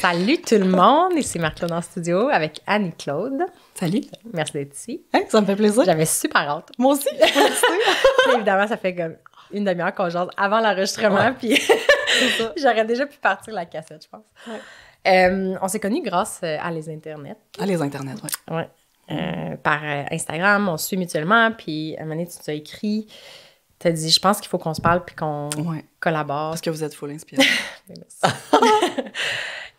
Salut tout le monde, ici Marc-Claude en studio avec Annie-Claude. Salut. Merci d'être ici. Hein, ça me fait plaisir. J'avais super hâte. Moi aussi. évidemment, ça fait comme une demi-heure qu'on jase avant l'enregistrement, puis j'aurais déjà pu partir la cassette, je pense. Euh, on s'est connus grâce euh, à les internets. À les internets, oui. Ouais. Euh, par Instagram, on se suit mutuellement, puis à un moment tu t'as écrit, as dit, je pense qu'il faut qu'on se parle puis qu'on collabore. Parce que vous êtes full inspirée.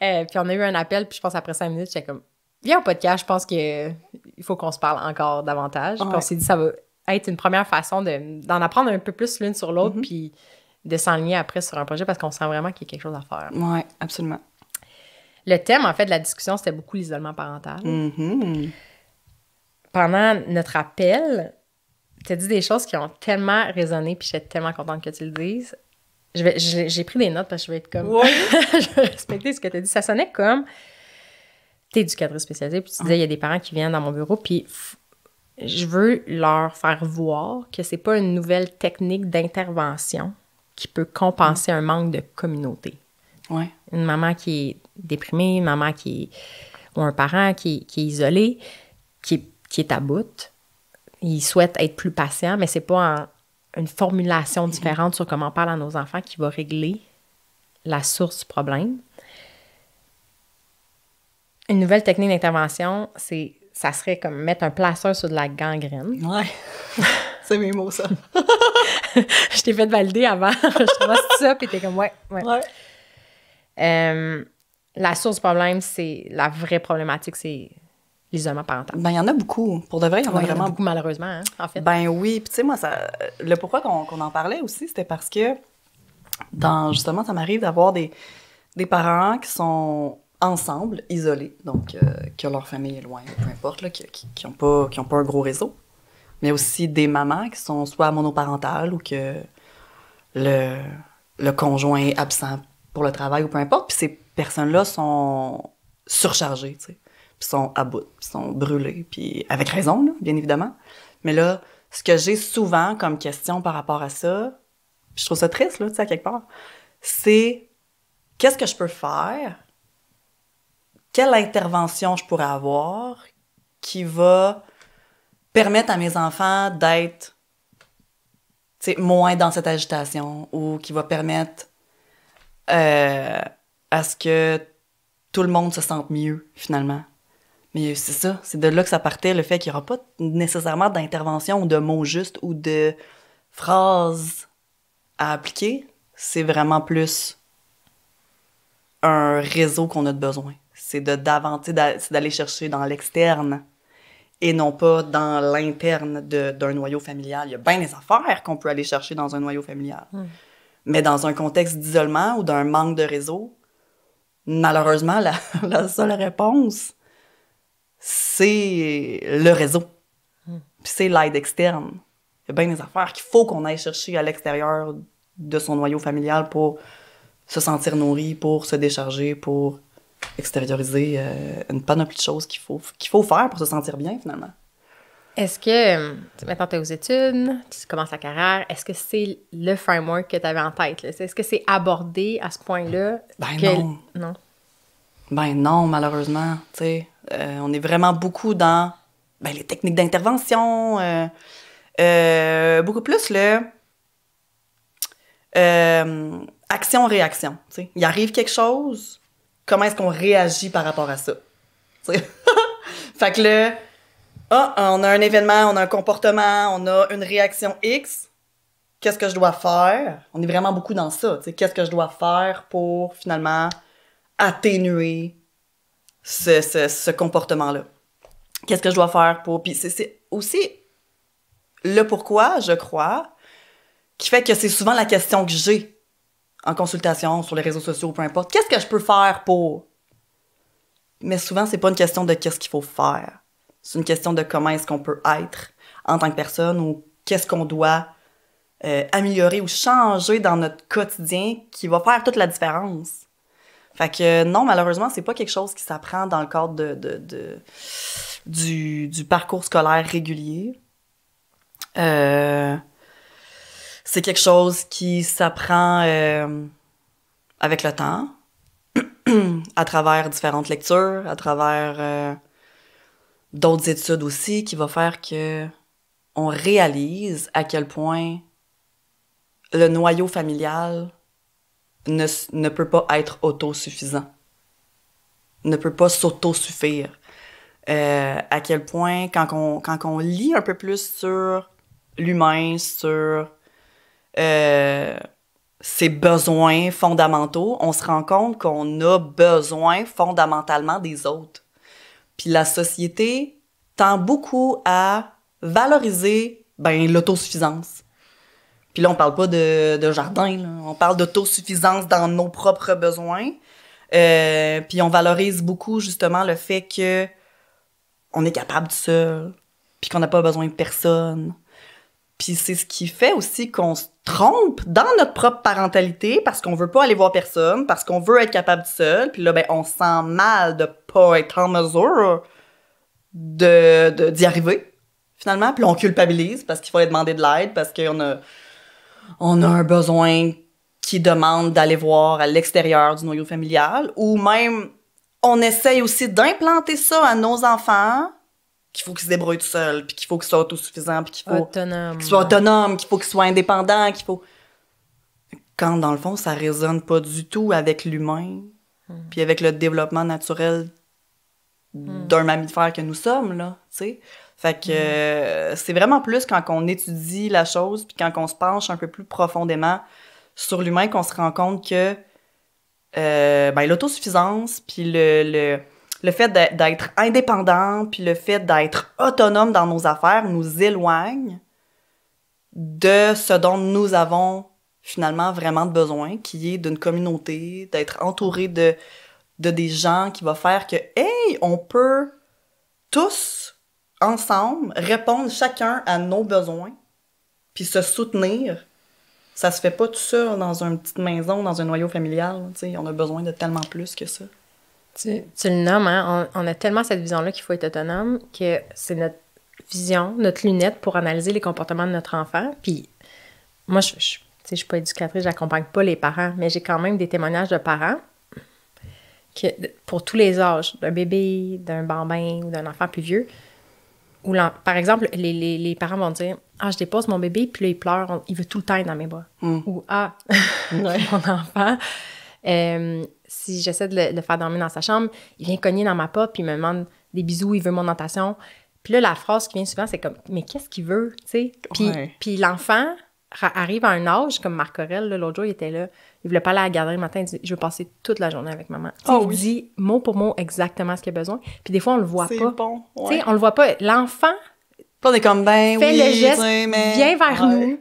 Euh, puis on a eu un appel, puis je pense après cinq minutes, j'étais comme, viens au podcast, je pense qu'il faut qu'on se parle encore davantage. Puis on s'est dit, ça va être une première façon d'en apprendre un peu plus l'une sur l'autre, mhm. puis de s'enligner après sur un projet parce qu'on sent vraiment qu'il y a quelque chose à faire. Oui, absolument. Le thème, en fait, de la discussion, c'était beaucoup l'isolement parental. Mhm. Pendant notre appel, tu as dit des choses qui ont tellement résonné, puis j'étais tellement contente que tu le dises j'ai pris des notes parce que je vais être comme. je vais respecter ce que tu as dit. Ça sonnait comme. Tu es cadre spécialisé, puis tu disais, il y a des parents qui viennent dans mon bureau, puis je veux leur faire voir que c'est pas une nouvelle technique d'intervention qui peut compenser un manque de communauté. Ouais. Une maman qui est déprimée, une maman qui ou un parent qui, est isolé, qui, qui est à bout. Il souhaite être plus patient, mais c'est pas en une formulation mhm. différente sur comment on parle à nos enfants qui va régler la source du problème. Une nouvelle technique d'intervention, c'est ça serait comme mettre un placeur sur de la gangrène. Ouais. c'est mes mots, ça. je t'ai fait valider avant. je vois ça, puis t'es comme, ouais, ouais. Euh, la source du problème, c'est la vraie problématique, c'est l'isolement parental? Ben, il y en a beaucoup. Pour de vrai, il y en a vraiment. Y en a beaucoup, malheureusement, hein, en fait. Ben oui. Puis, tu sais, moi, ça, le pourquoi qu'on en parlait aussi, c'était parce que, dans, justement, ça m'arrive d'avoir des, des parents qui sont ensemble, isolés, donc euh, que leur famille est loin, peu importe, qui n'ont pas, pas un gros réseau. Mais aussi des mamans qui sont soit monoparentales ou que le, le conjoint est absent pour le travail ou peu importe. Puis ces personnes-là sont surchargées, tu sais puis sont à bout, puis sont brûlés, puis avec raison, bien évidemment. Mais là, ce que j'ai souvent comme question par rapport à ça, je trouve ça triste, là, tu sais, à quelque part, c'est qu'est-ce que je peux faire? Quelle intervention je pourrais avoir qui va permettre à mes enfants d'être moins dans cette agitation ou qui va permettre euh, à ce que tout le monde se sente mieux, finalement. Mais c'est ça, c'est de là que ça partait, le fait qu'il n'y aura pas nécessairement d'intervention ou de mots justes ou de phrases à appliquer. C'est vraiment plus un réseau qu'on a de besoin. C'est d'aller chercher dans l'externe et non pas dans l'interne d'un noyau familial. Il y a bien des affaires qu'on peut aller chercher dans un noyau familial. Hmm. Mais dans un contexte d'isolement ou d'un manque de réseau, malheureusement, la seule réponse, c'est le réseau. Hmm. Puis c'est l'aide externe. Il y a bien des affaires qu'il faut qu'on aille chercher à l'extérieur de son noyau familial pour se sentir nourri, pour se décharger, pour extérioriser euh, une panoplie de choses qu'il faut, qu'il faut faire pour se sentir bien, finalement. Est-ce que, maintenant, tu es aux études, tu commences ta carrière, est-ce que c'est le framework que tu avais en tête? Est-ce que c'est abordé à ce point-là? Ben Non. Ben non, malheureusement. Euh, on est vraiment beaucoup dans ben, les techniques d'intervention, euh, euh, beaucoup plus le action-réaction. Il arrive quelque chose, comment est-ce qu'on réagit par rapport à ça? fait que là, ah, on a un événement, on a un comportement, on a une réaction X. Qu'est-ce que je dois faire? On est vraiment beaucoup dans ça. Qu'est-ce que je dois faire pour finalement atténuer ce, ce, ce comportement-là? Qu'est-ce que je dois faire pour... Puis c'est aussi le pourquoi, je crois, qui fait que c'est souvent la question que j'ai en consultation, sur les réseaux sociaux, peu importe. Qu'est-ce que je peux faire pour? Mais souvent, c'est pas une question de qu'est-ce qu'il faut faire. C'est une question de comment est-ce qu'on peut être en tant que personne ou qu'est-ce qu'on doit euh, améliorer ou changer dans notre quotidien qui va faire toute la différence. Fait que non, malheureusement, c'est pas quelque chose qui s'apprend dans le cadre de, du, parcours scolaire régulier. Euh, c'est quelque chose qui s'apprend euh, avec le temps, à travers différentes lectures, à travers euh, d'autres études aussi, qui va faire que on réalise à quel point le noyau familial ne, peut pas être autosuffisant, ne peut pas s'autosuffire. Euh, à quel point, quand on, lit un peu plus sur l'humain, sur euh, ses besoins fondamentaux, on se rend compte qu'on a besoin fondamentalement des autres. Puis la société tend beaucoup à valoriser ben, l'autosuffisance. Puis là, on parle pas de, jardin, on parle d'autosuffisance dans nos propres besoins. Euh, puis on valorise beaucoup justement le fait que on est capable du seul, puis qu'on n'a pas besoin de personne. Puis c'est ce qui fait aussi qu'on se trompe dans notre propre parentalité parce qu'on veut pas aller voir personne, parce qu'on veut être capable du seul. Puis là, ben, on sent mal de pas être en mesure de d'y arriver finalement. Puis on culpabilise parce qu'il faut aller demander de l'aide, parce qu'on a on a un besoin qui demande d'aller voir à l'extérieur du noyau familial, ou même on essaye aussi d'implanter ça à nos enfants, qu'il faut qu'ils se débrouillent seuls, puis qu'il faut qu'ils soient autosuffisants, puis qu'il faut qu'ils soient autonomes, qu'il faut qu'ils soient indépendants, qu'il faut... Quand, dans le fond, ça résonne pas du tout avec l'humain, hmm. puis avec le développement naturel hmm. d'un mammifère que nous sommes, là, tu sais. Fait que mm. euh, c'est vraiment plus quand on étudie la chose puis quand on se penche un peu plus profondément sur l'humain qu'on se rend compte que euh, ben, l'autosuffisance puis le, le, fait d'être indépendant puis le fait d'être autonome dans nos affaires nous éloigne de ce dont nous avons finalement vraiment besoin, qui est d'une communauté, d'être entouré de, de des gens qui vont faire que, hey, on peut tous ensemble, répondre chacun à nos besoins, puis se soutenir, ça se fait pas tout seul dans une petite maison, dans un noyau familial. On a besoin de tellement plus que ça. Tu, le nommes, hein? on, a tellement cette vision-là qu'il faut être autonome que c'est notre vision, notre lunette pour analyser les comportements de notre enfant. Puis moi, je, je, je suis pas éducatrice, j'accompagne pas les parents, mais j'ai quand même des témoignages de parents que, pour tous les âges, d'un bébé, d'un bambin ou d'un enfant plus vieux, ou par exemple, les, parents vont dire Ah, je dépose mon bébé, puis là, il pleure, il veut tout le temps être dans mes bras. Mm. Ou Ah, mon enfant. Euh, si j'essaie de le, faire dormir dans sa chambre, il vient cogner dans ma porte, puis il me demande des bisous, il veut mon attention. Puis là, la phrase qui vient souvent, c'est comme Mais qu'est-ce qu'il veut tu sais? Puis, puis l'enfant, arrive à un âge, comme Marc Aurel, l'autre jour, il était là, il voulait pas aller à la garderie le matin, il disait « Je veux passer toute la journée avec maman. Ah il dit mot pour mot exactement ce qu'il a besoin. Puis des fois, on le voit pas. Bon, Tu sais, on le voit pas. L'enfant... Pas des comme ben Fait oui, le geste, vient vers nous.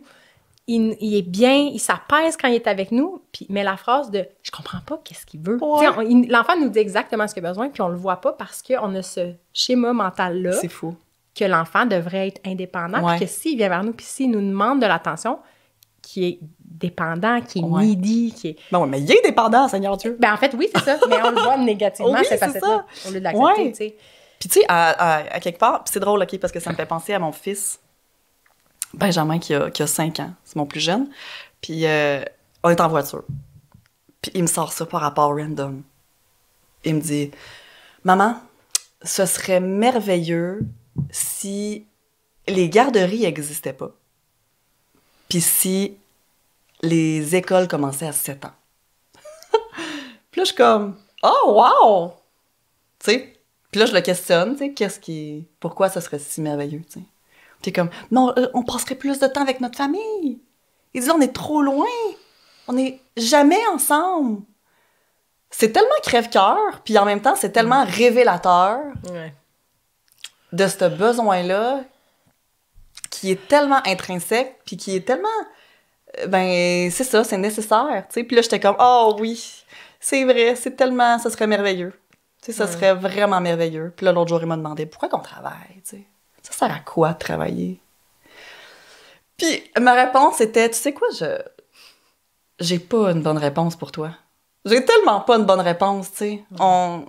Il, est bien, il s'apaise quand il est avec nous, puis, mais la phrase de « je comprends pas, qu'est-ce qu'il veut L'enfant nous dit exactement ce qu'il a besoin, puis on le voit pas parce qu'on a ce schéma mental-là. C'est fou que l'enfant devrait être indépendant, ouais. que s'il vient vers nous, puis s'il nous demande de l'attention, qui est dépendant, qui est midi, needy, qui est... Non, mais il est dépendant, Seigneur Dieu! Ben en fait, oui, c'est ça, mais on le voit négativement, oui, cette facette au lieu de l'accepter, ouais. tu sais. Puis tu sais, à, quelque part, c'est drôle, OK, parce que ça me fait penser à mon fils, Benjamin, qui a, qui a 5 ans, c'est mon plus jeune, puis euh, on est en voiture. Puis il me sort ça par rapport random. Il me dit, « Maman, ce serait merveilleux si les garderies n'existaient pas, puis si les écoles commençaient à 7 ans. puis là, je suis comme, oh, wow! Tu sais? Puis là, je le questionne, tu sais, qu'est-ce qui. Pourquoi ça serait si merveilleux, tu sais? Puis comme, non, euh, on passerait plus de temps avec notre famille. Il dit, on est trop loin. On n'est jamais ensemble. C'est tellement crève-cœur, puis en même temps, c'est tellement mm. révélateur. Ouais de ce besoin-là qui est tellement intrinsèque, puis qui est tellement. Euh, ben, c'est ça, c'est nécessaire, tu sais. Puis là, j'étais comme, oh oui, c'est vrai, c'est tellement, ça serait merveilleux. Tu sais, ça serait vraiment merveilleux. Puis là, l'autre jour, il m'a demandé, pourquoi qu'on travaille, tu sais? Ça sert à quoi travailler? Puis ma réponse était, tu sais quoi, je. J'ai pas une bonne réponse pour toi. J'ai tellement pas une bonne réponse, tu sais. On.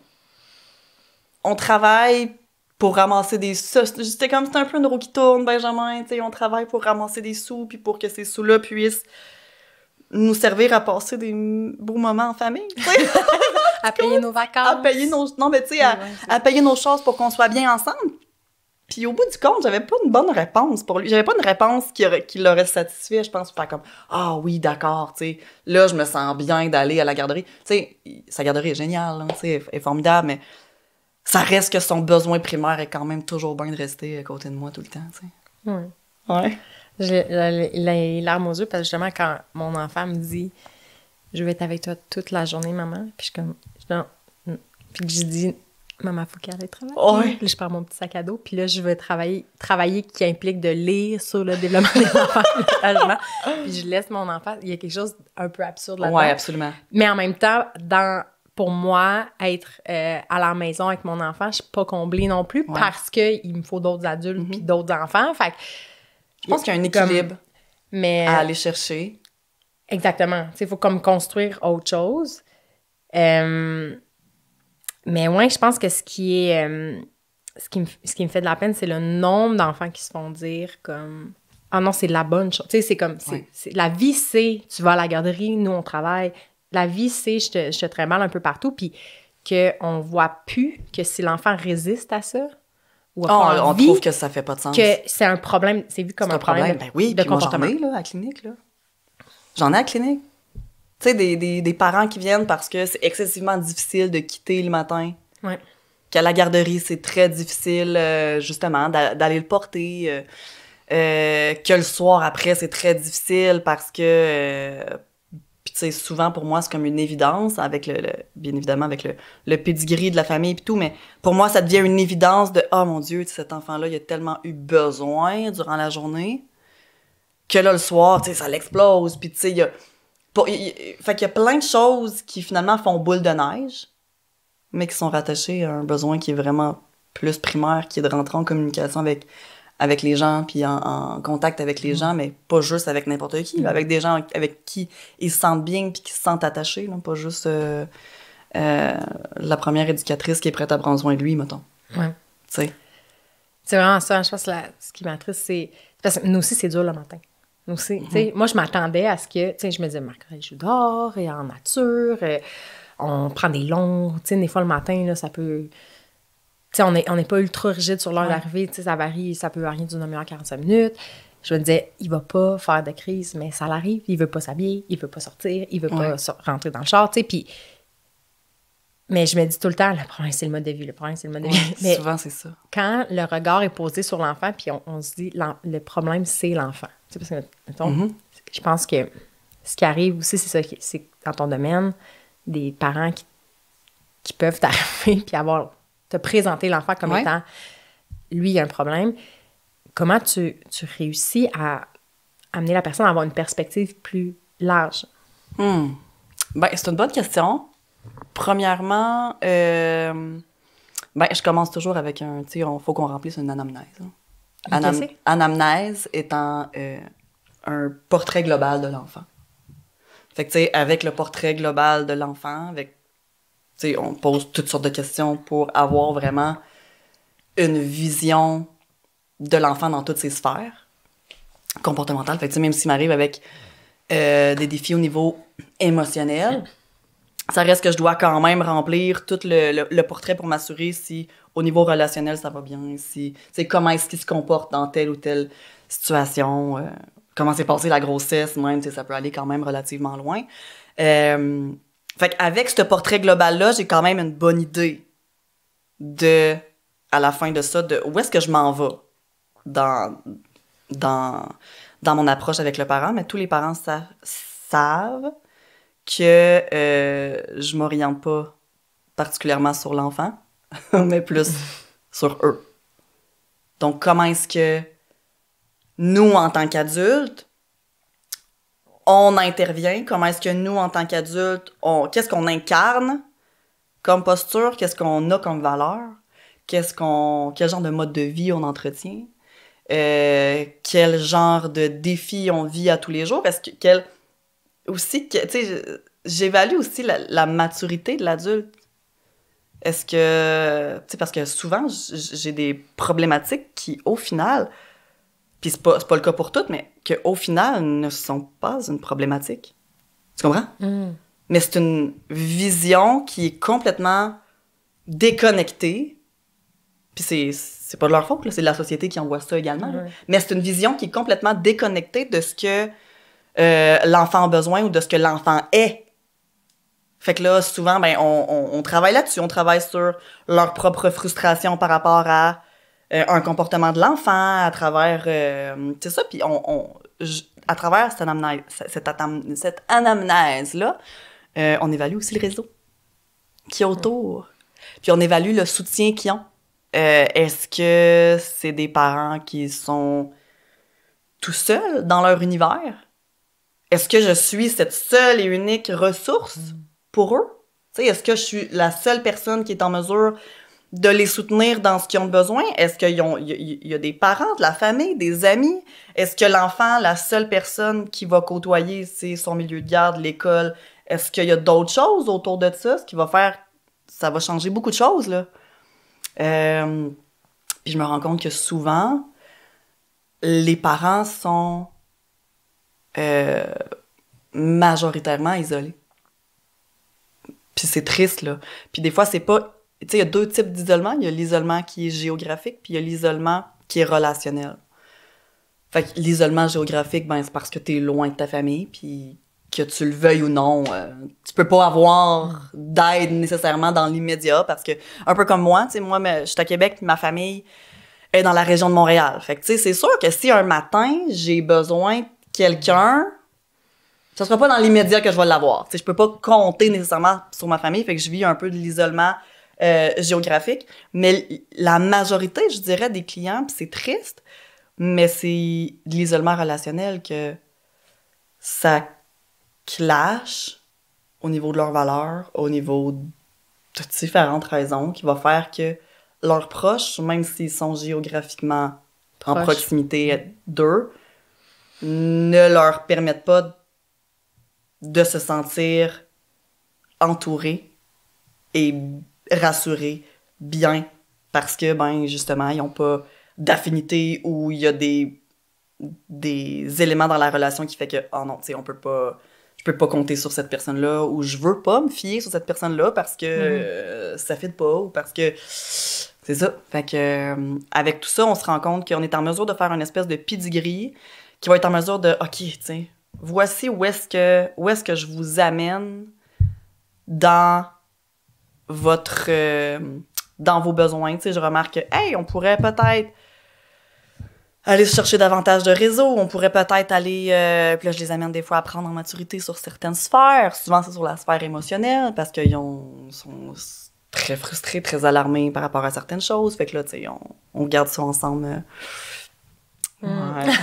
On travaille pour ramasser des sous. C'était comme, c'était un peu une roue qui tourne, Benjamin, tu sais, on travaille pour ramasser des sous, puis pour que ces sous-là puissent nous servir à passer des beaux moments en famille, à payer nos vacances. À payer nos, non, mais tu sais, à, payer nos choses pour qu'on soit bien ensemble. Puis au bout du compte, j'avais pas une bonne réponse pour lui. J'avais pas une réponse qui, qui l'aurait satisfait, je pense. pas comme, ah oui, d'accord, tu sais, là, je me sens bien d'aller à la garderie. Tu sais, sa garderie est géniale, hein, tu sais, est formidable, mais ça reste que son besoin primaire est quand même toujours bien de rester à côté de moi tout le temps, tu sais. Ouais. J'ai les larmes aux yeux parce que justement, quand mon enfant me dit Je vais être avec toi toute la journée, maman, puis je comme. Non, je dis Maman, faut qu'elle aille travailler. Puis je prends mon petit sac à dos, puis là, je vais travailler, travailler qui implique de lire sur le développement des enfants, puis je laisse mon enfant. Il y a quelque chose un peu absurde là-dedans. Oui, absolument. Mais en même temps, dans pour moi, être euh, à la maison avec mon enfant, je suis pas comblée non plus parce parce qu'il me faut d'autres adultes mhm. puis d'autres enfants. Fait je pense qu'il y a un équilibre mais, à aller chercher. Exactement. Il faut comme construire autre chose. mais ouais, je pense que ce qui est. ce, qui me, ce qui me fait de la peine, c'est le nombre d'enfants qui se font dire comme. Ah non, c'est la bonne chose. Tu sais, c'est comme. La vie, c'est. Tu vas à la garderie, nous, on travaille la vie, c'est je te, je te mal un peu partout, puis qu'on voit plus que si l'enfant résiste à ça, ou ah, on, trouve que ça fait pas de sens. Que c'est un problème, c'est vu comme un, problème, de, ben oui, comportement. J'en ai, là, à la clinique, là. J'en ai à la clinique. Tu sais, des, des, parents qui viennent parce que c'est excessivement difficile de quitter le matin. Ouais. Qu'à la garderie, c'est très difficile, euh, justement, d'aller le porter. Euh, euh, que le soir après, c'est très difficile parce que c'est souvent pour moi c'est comme une évidence avec le, bien évidemment avec le, le pedigree de la famille et tout mais pour moi ça devient une évidence de oh mon dieu cet enfant là il a tellement eu besoin durant la journée que là le soir tu sais ça l'explose puis tu sais il fait qu'il y a plein de choses qui finalement font boule de neige mais qui sont rattachées à un besoin qui est vraiment plus primaire qui est de rentrer en communication avec avec les gens, puis en, contact avec les mm. gens, mais pas juste avec n'importe qui, mais mm. avec des gens avec qui ils se sentent bien, puis qui se sentent attachés, là, pas juste euh, euh, la première éducatrice qui est prête à prendre soin de lui, mettons. Ouais. Tu sais. C'est vraiment ça, je pense, ce qui m'attriste, c'est... Parce que nous aussi, c'est dur le matin. Nous aussi, mm-hmm. moi, je m'attendais à ce que, tu sais, je me disais, Marc, je dors, et en nature, euh, on prend des longs, tu sais, des fois le matin, là, ça peut on n'est pas ultra rigide sur l'heure d'arrivée. Ça varie, ça peut varier d'une demi-heure à 45 minutes. Je me disais, il va pas faire de crise, mais ça l'arrive. Il veut pas s'habiller, il veut pas sortir, il veut pas rentrer dans le char. Puis, mais je me dis tout le temps, le problème, c'est le mode de vie. Le problème, c'est le mode de vie. mais souvent, c'est ça. Quand le regard est posé sur l'enfant, puis on, se dit, le problème, c'est l'enfant. Parce que, mettons, mm-hmm. je pense que ce qui arrive aussi, c'est ça, c'est dans ton domaine, des parents qui, qui peuvent t'arriver puis avoir te présenter l'enfant comme étant lui, il a un problème. Comment tu, tu, réussis à amener la personne à avoir une perspective plus large? Hmm. Ben, c'est une bonne question. Premièrement, euh, ben, je commence toujours avec un, tu il faut qu'on remplisse une anamnèse. Hein. anamnèse étant euh, un portrait global de l'enfant. Fait que, tu sais, avec le portrait global de l'enfant, avec on pose toutes sortes de questions pour avoir vraiment une vision de l'enfant dans toutes ses sphères comportementales. Fait même s'il m'arrive avec euh, des défis au niveau émotionnel, ça reste que je dois quand même remplir tout le, portrait pour m'assurer si au niveau relationnel ça va bien, si comment est-ce qu'il se comporte dans telle ou telle situation, euh, comment s'est passée la grossesse, même ça peut aller quand même relativement loin. Euh, fait qu'avec ce portrait global-là, j'ai quand même une bonne idée de, à la fin de ça, de où est-ce que je m'en vais dans, dans, dans mon approche avec le parent. Mais tous les parents savent, savent que euh, je m'oriente pas particulièrement sur l'enfant, mais plus sur eux. Donc, comment est-ce que nous, en tant qu'adultes, on intervient, comment est-ce que nous, en tant qu'adultes, qu'est-ce qu'on incarne comme posture, qu'est-ce qu'on a comme valeur, qu'est-ce qu'on, quel genre de mode de vie on entretient, euh, quel genre de défis on vit à tous les jours, parce que aussi, j'évalue aussi la, maturité de l'adulte. Est-ce que, tu parce que souvent, j'ai des problématiques qui, au final, puis c'est pas, pas le cas pour toutes, mais qu'au final, ne sont pas une problématique. Tu comprends? Mm. Mais c'est une vision qui est complètement déconnectée. Puis c'est, c'est pas de leur faute, c'est de la société qui envoie ça également. Mais c'est une vision qui est complètement déconnectée de ce que euh, l'enfant a besoin ou de ce que l'enfant est. Fait que là, souvent, ben, on, on, on travaille là-dessus. On travaille sur leur propre frustration par rapport à euh, un comportement de l'enfant, à travers, euh, c'est ça, puis on, on à travers cette anamnèse, cette, anamnèse là, euh, on évalue aussi le réseau qui est autour, puis on évalue le soutien qu'ils ont. Est-ce que c'est des parents qui sont tout seuls dans leur univers? Est-ce que je suis cette seule et unique ressource mm. pour eux? Est-ce que je suis la seule personne qui est en mesure de les soutenir dans ce qu'ils ont besoin? Est-ce qu'il y, a des parents, de la famille, des amis? Est-ce que l'enfant, la seule personne qui va côtoyer, c'est son milieu de garde, l'école? Est-ce qu'il y a d'autres choses autour de ça? Ce qui va faire... Ça va changer beaucoup de choses, là. Euh, puis je me rends compte que souvent, les parents sont euh, majoritairement isolés. Puis c'est triste, là. Puis des fois, c'est pas il y a deux types d'isolement. Il y a l'isolement qui est géographique, puis il y a l'isolement qui est relationnel. Fait que l'isolement géographique, ben, c'est parce que tu es loin de ta famille, puis que tu le veuilles ou non, euh, tu peux pas avoir d'aide nécessairement dans l'immédiat parce que, un peu comme moi, tu sais, moi, je suis à Québec, ma famille est dans la région de Montréal. Fait que, tu sais, c'est sûr que si un matin, j'ai besoin de quelqu'un, ce sera pas dans l'immédiat que je vais l'avoir. Tu sais, je peux pas compter nécessairement sur ma famille, fait que je vis un peu de l'isolement euh, géographique. Mais la majorité, je dirais, des clients, c'est triste, mais c'est l'isolement relationnel que ça clash au niveau de leurs valeurs, au niveau de différentes raisons, qui va faire que leurs proches, même s'ils sont géographiquement en proximité d'eux, ne leur permettent pas de se sentir entourés et rassurer bien parce que, ben, justement, ils ont pas d'affinité ou il y a des, des éléments dans la relation qui fait que, oh non, tu sais, on peut pas, je peux pas compter sur cette personne-là ou je veux pas me fier sur cette personne-là parce que mm-hmm. euh, ça fit pas ou parce que. C'est ça. Fait que, euh, avec tout ça, on se rend compte qu'on est en mesure de faire une espèce de pedigree qui va être en mesure de, OK, tiens, voici où est-ce que, où est-ce que je vous amène dans votre euh, dans vos besoins. Tu sais, je remarque que, hey, on pourrait peut-être aller chercher davantage de réseaux, on pourrait peut-être aller, euh, puis là, je les amène des fois à prendre en maturité sur certaines sphères. Souvent, c'est sur la sphère émotionnelle parce qu'ils sont très frustrés, très alarmés par rapport à certaines choses. Fait que là, on, on, garde ça ensemble. Euh, hmm. Ouais.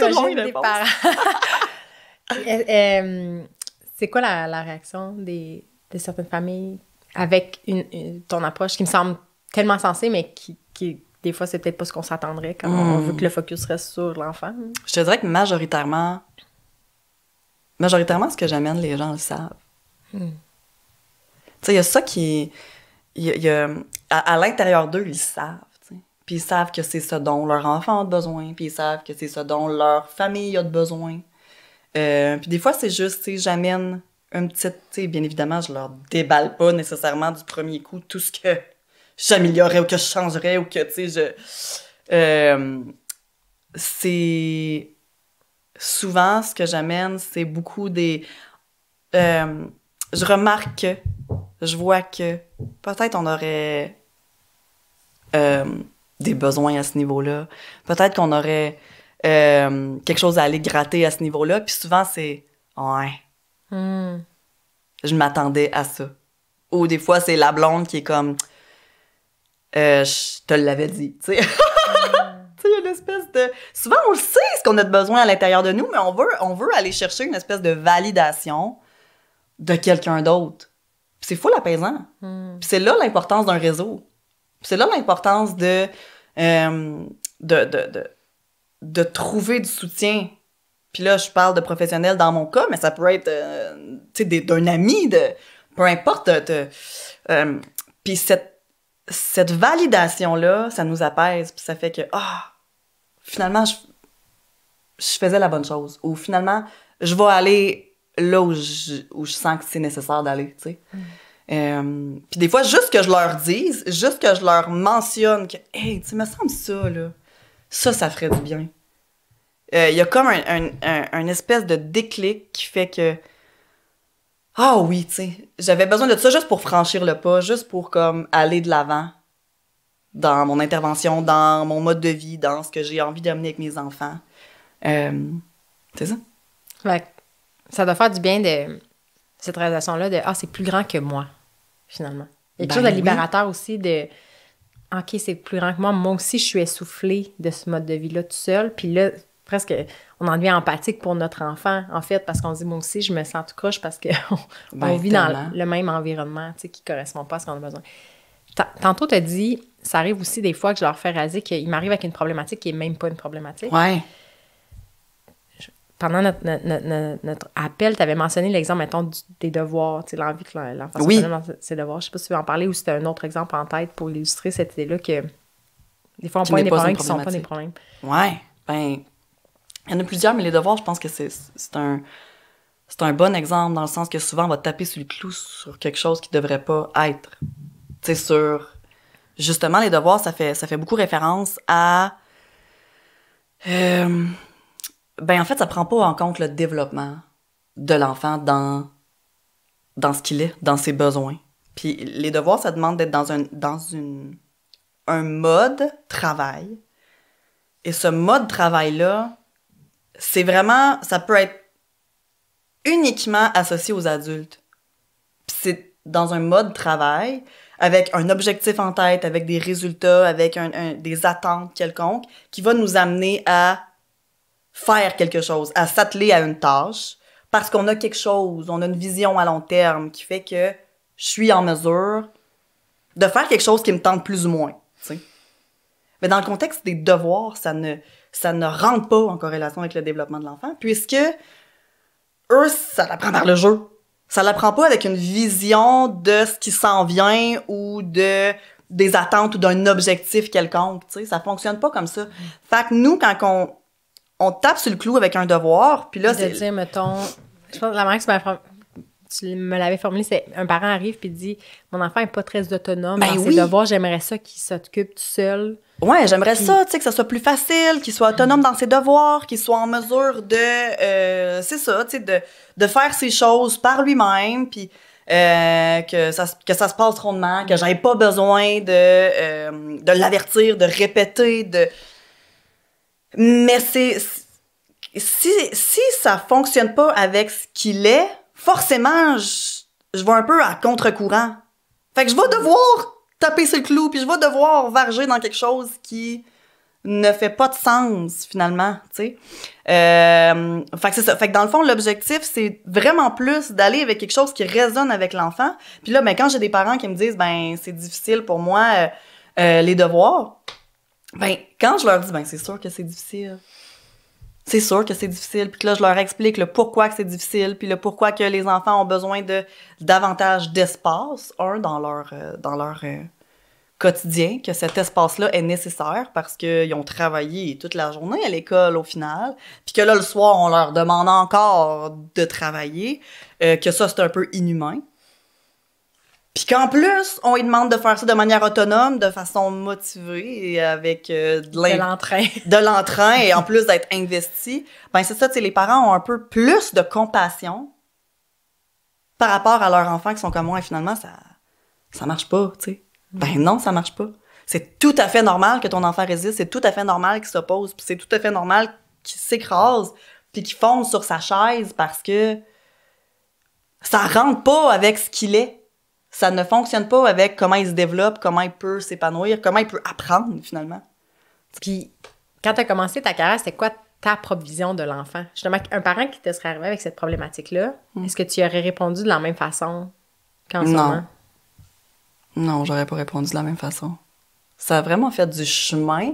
c'est quoi la, réaction des, de certaines familles avec une, ton approche qui me semble tellement sensée, mais qui, qui des fois, c'est peut-être pas ce qu'on s'attendrait quand on hmm. veut que le focus reste sur l'enfant. Je te dirais que majoritairement, majoritairement, ce que j'amène, les gens le savent. Hmm. Tu sais, il y a ça qui à, l'intérieur d'eux, ils savent. Puis ils savent que c'est ce dont leur enfant a besoin, puis ils savent que c'est ce dont leur famille a besoin. Euh, puis des fois, c'est juste, tu sais, j'amène un petit tu sais, bien évidemment, je leur déballe pas nécessairement du premier coup tout ce que j'améliorerais ou que je changerais ou que, tu sais, je. Euh, c'est. Souvent, ce que j'amène, c'est beaucoup des. Euh, je remarque je vois que peut-être on aurait euh, des besoins à ce niveau-là. Peut-être qu'on aurait quelque chose à aller gratter à ce niveau-là. Puis souvent, c'est. Ouais Hmm. Je m'attendais à ça. Ou des fois, c'est la blonde qui est comme euh, Je te l'avais dit. Tu une espèce de. Souvent, on sait ce qu'on a de besoin à l'intérieur de nous, mais on veut, on veut aller chercher une espèce de validation de quelqu'un d'autre. C'est fou l'apaisant. Hmm. c'est là l'importance d'un réseau. C'est là l'importance euh, de, de, de, de trouver du soutien puis là, je parle de professionnel dans mon cas, mais ça pourrait être euh, d'un ami, de peu importe. Euh, puis cette, validation-là, ça nous apaise. Puis ça fait que, ah, finalement, je, faisais la bonne chose. Ou finalement, je vais aller là où je, sens que c'est nécessaire d'aller, mm. euh, puis des fois, juste que je leur dise, juste que je leur mentionne que, hey, tu me semble ça, là, ça, ça ferait du bien. Euh, il y a comme un, un, un, espèce de déclic qui fait que ah oui, tu sais, j'avais besoin de ça juste pour franchir le pas, juste pour comme aller de l'avant dans mon intervention, dans mon mode de vie, dans ce que j'ai envie d'amener avec mes enfants. Euh, c'est ça. Ouais. Ça doit faire du bien de cette réalisation-là de ah c'est plus grand que moi finalement. Il y a quelque chose de ben libérateur aussi de ah, OK, c'est plus grand que moi. Moi aussi, je suis essoufflée de ce mode de vie-là tout seul. Puis là, presque, on en devient empathique pour notre enfant, en fait, parce qu'on se dit, moi aussi, je me sens tout croche parce qu'on ben, vit dans le, même environnement, tu sais, qui ne correspond pas à ce qu'on a besoin. Tantôt, tu as dit, ça arrive aussi des fois que je leur fais raser qu'il m'arrive avec une problématique qui n'est même pas une problématique. Ouais. pendant notre, appel, tu avais mentionné l'exemple, mettons, des devoirs, l'envie que l'enfant oui. dans ses devoirs. Je sais pas si tu veux en parler ou si tu as un autre exemple en tête pour illustrer cette idée-là que des fois, on voit des problèmes qui ne sont pas des problèmes. Oui. Ben, il y en a plusieurs, mais les devoirs, je pense que c'est un, un bon exemple dans le sens que souvent, on va taper sur le clou sur quelque chose qui ne devrait pas être. Tu sais, sur. Justement, les devoirs, ça fait, ça fait beaucoup référence à. Euh, ben, en fait, ça prend pas en compte le développement de l'enfant dans, dans ce qu'il est, dans ses besoins. Puis les devoirs, ça demande d'être dans un, dans une, un mode travail. Et ce mode travail-là, c'est vraiment, ça peut être uniquement associé aux adultes. C'est dans un mode de travail, avec un objectif en tête, avec des résultats, avec des attentes quelconques, qui va nous amener à faire quelque chose, à s'atteler à une tâche, parce qu'on a quelque chose, on a une vision à long terme qui fait que je suis en mesure de faire quelque chose qui me tente plus ou moins. Mais dans le contexte des devoirs, ça ne, ça ne rentre pas en corrélation avec le développement de l'enfant, puisque eux, ça l'apprend par le jeu. Ça l'apprend pas avec une vision de ce qui s'en vient ou de des attentes ou d'un objectif quelconque. Tu sais, ça fonctionne pas comme ça. Mm. Fait que nous, quand on, on tape sur le clou avec un devoir, puis là, c'est... mettons... Je pense que la marque tu me l'avais formulé, c'est un parent arrive puis dit « Mon enfant est pas très autonome ben dans devoir, ses j'aimerais ça qu'il s'occupe tout seul. » Ouais, j'aimerais ça, tu sais, que ça soit plus facile, qu'il soit autonome dans ses devoirs, qu'il soit en mesure de, euh, c'est ça, tu sais, de, de, faire ses choses par lui-même, puis euh, que, ça, que ça se passe rondement, que j'ai pas besoin de, euh, de l'avertir, de répéter, de... Mais c'est... Si, si ça fonctionne pas avec ce qu'il est, forcément, je, je vais un peu à contre-courant. Fait que je vais devoir taper sur le clou, puis je vais devoir varger dans quelque chose qui ne fait pas de sens finalement, tu sais. Euh, fait que c'est ça. Fait que dans le fond, l'objectif, c'est vraiment plus d'aller avec quelque chose qui résonne avec l'enfant. Puis là, ben, quand j'ai des parents qui me disent, ben, c'est difficile pour moi, euh, euh, les devoirs, ben, quand je leur dis, ben, c'est sûr que c'est difficile c'est sûr que c'est difficile. Puis que là, je leur explique le pourquoi que c'est difficile, puis le pourquoi que les enfants ont besoin de davantage d'espace, un, dans leur, euh, dans leur euh, quotidien, que cet espace-là est nécessaire parce qu'ils ont travaillé toute la journée à l'école au final, puis que là, le soir, on leur demande encore de travailler, euh, que ça, c'est un peu inhumain. Puis qu'en plus, on lui demande de faire ça de manière autonome, de façon motivée et avec euh, de l'entrain. De l'entrain et en plus d'être investi. Ben c'est ça, les parents ont un peu plus de compassion par rapport à leurs enfants qui sont comme moi et finalement ça ça marche pas, tu sais. Mm. Ben non, ça marche pas. C'est tout à fait normal que ton enfant résiste, c'est tout à fait normal qu'il s'oppose, puis c'est tout à fait normal qu'il s'écrase, puis qu'il fonde sur sa chaise parce que ça rentre pas avec ce qu'il est ça ne fonctionne pas avec comment il se développe, comment il peut s'épanouir, comment il peut apprendre finalement. Puis, quand tu as commencé ta carrière, c'était quoi ta propre vision de l'enfant? Justement, un parent qui te serait arrivé avec cette problématique-là, hmm. est-ce que tu aurais répondu de la même façon qu'en ce moment? Non, j'aurais pas répondu de la même façon. Ça a vraiment fait du chemin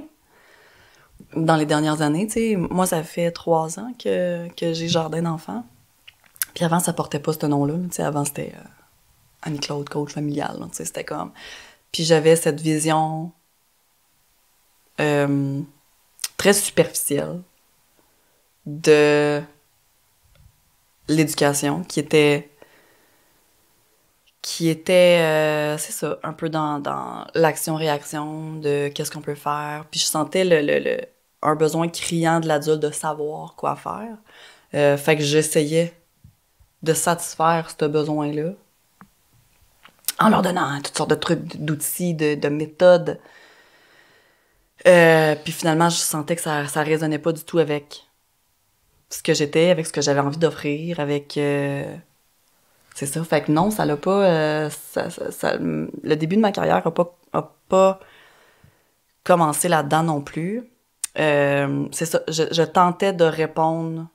dans les dernières années. sais. Moi, ça fait trois ans que, j'ai jardin d'enfants. Puis avant, ça portait pas ce nom-là. Avant, c'était. Euh, Annie-Claude, coach familial, c'était comme. Puis j'avais cette vision euh, très superficielle de l'éducation qui était qui était, euh, c'est ça, un peu dans, dans l'action-réaction de qu'est-ce qu'on peut faire. Puis je sentais le, le, le un besoin criant de l'adulte de savoir quoi faire. Euh, fait que j'essayais de satisfaire ce besoin-là en leur donnant hein, toutes sortes de trucs, d'outils, de, méthodes. Euh, puis finalement, je sentais que ça, ça résonnait pas du tout avec ce que j'étais, avec ce que j'avais envie d'offrir, avec. Euh, c'est ça. Fait que non, ça l'a pas. Euh, ça, le début de ma carrière a pas, a pas commencé là-dedans non plus. C'est ça. je tentais de répondre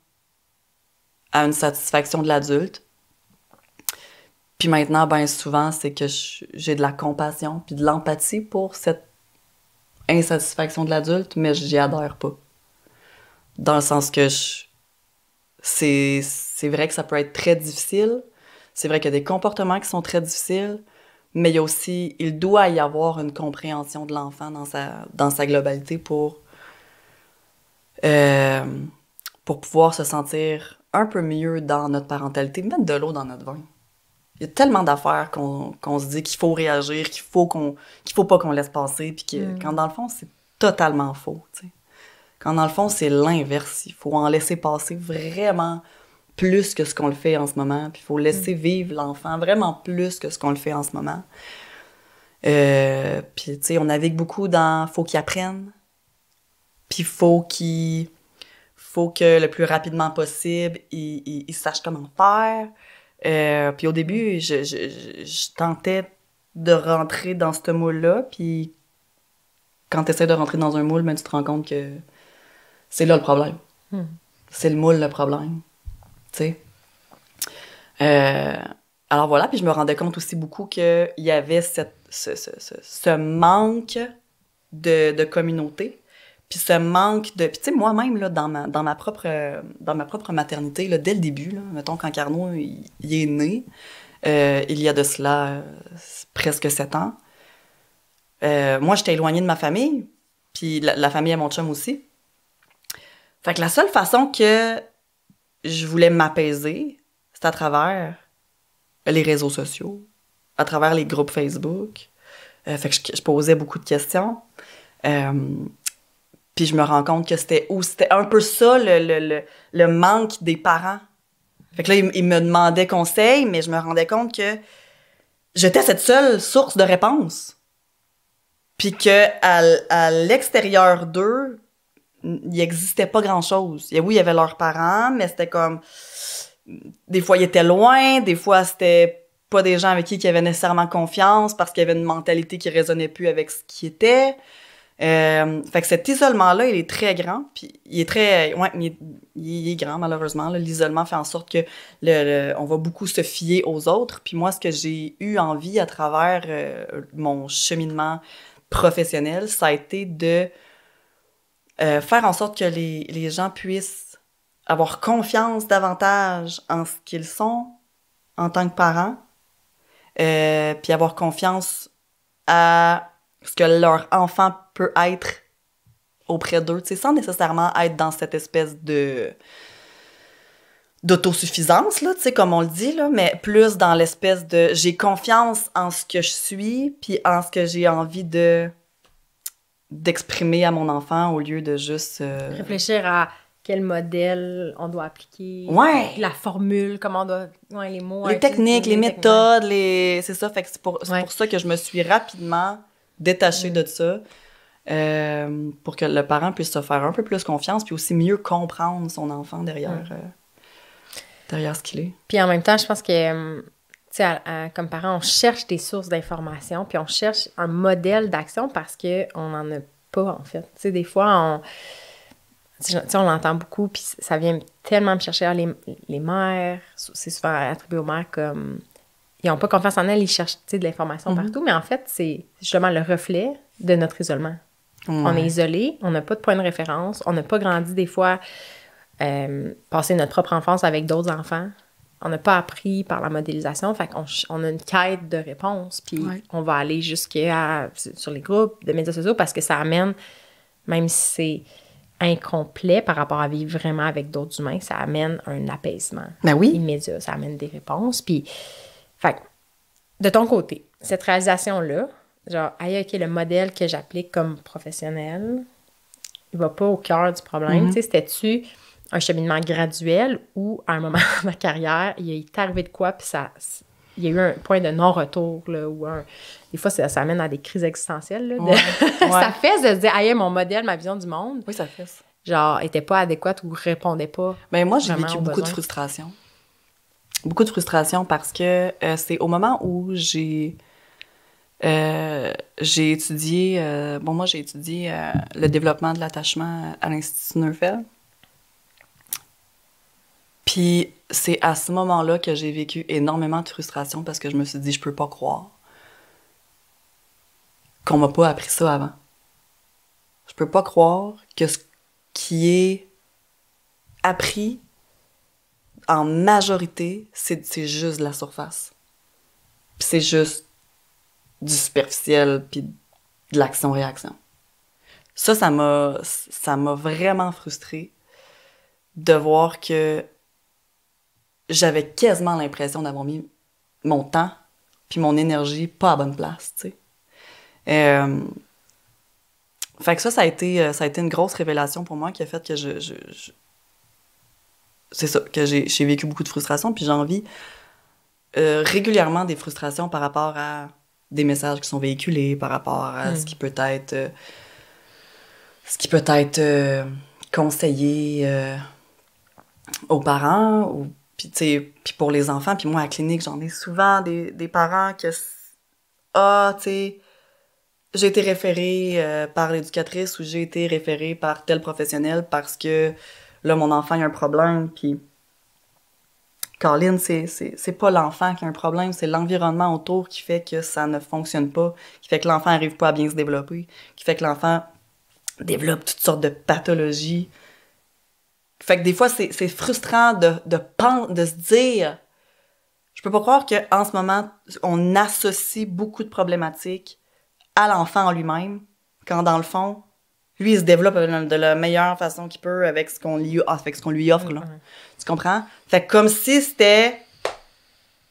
à une satisfaction de l'adulte puis maintenant, ben souvent, c'est que j'ai de la compassion puis de l'empathie pour cette insatisfaction de l'adulte, mais j'y adhère pas. Dans le sens que je... c'est vrai que ça peut être très difficile. C'est vrai qu'il y a des comportements qui sont très difficiles, mais il y a aussi, il doit y avoir une compréhension de l'enfant dans sa, dans sa globalité pour, euh, pour pouvoir se sentir un peu mieux dans notre parentalité, mettre de l'eau dans notre vin il y a tellement d'affaires qu'on se dit qu'il faut réagir, qu'il faut qu'on qu'il faut pas qu'on laisse passer, puis mm. quand dans le fond, c'est totalement faux. Quand dans le fond, c'est l'inverse. Il faut en laisser passer vraiment plus que ce qu'on le fait en ce moment, puis il faut laisser mm. vivre l'enfant vraiment plus que ce qu'on le fait en ce moment. Euh, puis, tu sais, on navigue beaucoup dans faut qu'il apprenne, puis faut qu'il faut que le plus rapidement possible, il sache comment faire euh, puis au début, je, tentais de rentrer dans ce moule-là, puis quand tu essaies de rentrer dans un moule, ben, tu te rends compte que c'est là le problème. Hmm. C'est le moule le problème. Tu sais? Euh, alors voilà, puis je me rendais compte aussi beaucoup qu'il y avait cette, ce, manque de, de communauté puis ce manque de... Puis tu sais, moi-même, là, dans ma, dans, ma propre, euh, dans ma propre maternité, là, dès le début, là, mettons, quand Carnot il, est né, euh, il y a de cela euh, presque sept ans, euh, moi, j'étais éloignée de ma famille, puis la, famille à mon chum aussi. Fait que la seule façon que je voulais m'apaiser, c'est à travers les réseaux sociaux, à travers les groupes Facebook. fait que je, je, posais beaucoup de questions. Puis je me rends compte que c'était où? C'était un peu ça, le, manque des parents. Fait que là, ils, me demandaient conseil, mais je me rendais compte que j'étais cette seule source de réponse. Puis que à, l'extérieur d'eux, il n'existait pas grand-chose. Oui, il y avait leurs parents, mais c'était comme... Des fois, ils étaient loin, des fois, c'était pas des gens avec qui ils avaient nécessairement confiance parce qu'il y avait une mentalité qui résonnait plus avec ce qui était. Euh, fait que cet isolement-là, il est très grand, puis il est très, ouais, il est, grand malheureusement. L'isolement fait en sorte que le, on va beaucoup se fier aux autres. Puis moi, ce que j'ai eu envie à travers euh, mon cheminement professionnel, ça a été de euh, faire en sorte que les, les gens puissent avoir confiance davantage en ce qu'ils sont en tant que parents, euh, puis avoir confiance à ce que leur enfant peut être auprès d'eux, sans nécessairement être dans cette espèce de d'autosuffisance, là, tu sais, comme on le dit, là, mais plus dans l'espèce de j'ai confiance en ce que je suis, puis en ce que j'ai envie de d'exprimer à mon enfant au lieu de juste... Euh, Réfléchir à quel modèle on doit appliquer, la formule, comment on doit... Ouais, les mots... Les techniques, les, méthodes, les... C'est ça, fait c'est pour ça que je me suis rapidement détacher mm. de ça. Euh, pour que le parent puisse se faire un peu plus confiance, puis aussi mieux comprendre son enfant derrière, mm. euh, derrière ce qu'il est. Puis en même temps, je pense que, euh, tu sais, comme parent, on cherche des sources d'informations, puis on cherche un modèle d'action parce qu'on n'en a pas, en fait. Tu sais, des fois, on. on l'entend beaucoup, puis ça vient tellement me chercher. Ah, les, les mères, c'est souvent attribué aux mères comme ils n'ont pas confiance en elle, ils cherchent de l'information mhm. partout, mais en fait, c'est justement le reflet de notre isolement. On est isolé, on n'a pas de point de référence, on n'a pas grandi des fois, euh, passé notre propre enfance avec d'autres enfants. On n'a pas appris par la modélisation, fait qu'on on a une quête de réponse, puis on va aller jusqu'à sur les groupes de médias sociaux parce que ça amène, même si c'est incomplet par rapport à vivre vraiment avec d'autres humains, ça amène un apaisement ben oui. immédiat, ça amène des réponses, puis fait de ton côté, cette réalisation-là, genre, aïe, OK, le modèle que j'applique comme professionnel, il va pas au cœur du problème. Mhm. Tu sais, c'était-tu un cheminement graduel ou à un moment de ma carrière, il est arrivé de quoi, puis ça, il y a eu un point de non-retour, là, ou un. Des fois, ça, amène à des crises existentielles, ça fait de se dire, aïe, mon modèle, ma vision du monde. ça fait Genre, était pas adéquate ou répondait pas. Mais ben, moi, j'ai vécu beaucoup de frustration beaucoup de frustration parce que euh, c'est au moment où j'ai euh, j'ai étudié euh, bon moi j'ai étudié le développement de l'attachement à l'institut Neufeld. Puis c'est à ce moment-là que j'ai vécu énormément de frustration parce que je me suis dit je peux pas croire qu'on m'a pas appris ça avant. Je peux pas croire que ce qui est appris en majorité, c'est juste de la surface. c'est juste du superficiel, puis de l'action-réaction. Ça, ça m'a, ça m'a vraiment frustré de voir que j'avais quasiment l'impression d'avoir mis mon temps puis mon énergie pas à bonne place, tu sais. Euh, fait que ça, ça a été, euh, ça a été une grosse révélation pour moi qui a fait que je c'est ça, que j'ai vécu beaucoup de frustration, puis j'ai envie euh, régulièrement des frustrations par rapport à des messages qui sont véhiculés, par rapport à ce mm. qui peut être. Euh, ce qui peut être euh, conseillé aux parents, ou, puis, puis pour les enfants. Puis moi, à la clinique, j'en ai souvent des, des, parents que. Ah, tu sais. J'ai été référée par l'éducatrice ou j'ai été référée par tel professionnel parce que là, mon enfant a un problème, puis Colin, c'est pas l'enfant qui a un problème, c'est l'environnement autour qui fait que ça ne fonctionne pas, qui fait que l'enfant n'arrive pas à bien se développer, qui fait que l'enfant développe toutes sortes de pathologies. Fait que des fois, c'est frustrant de, de, de se dire je peux pas croire qu'en ce moment, on associe beaucoup de problématiques à l'enfant en lui-même, quand dans le fond, lui, il se développe de la meilleure façon qu'il peut avec ce qu'on lui offre. là. Mm-hmm. Tu comprends? Fait comme si c'était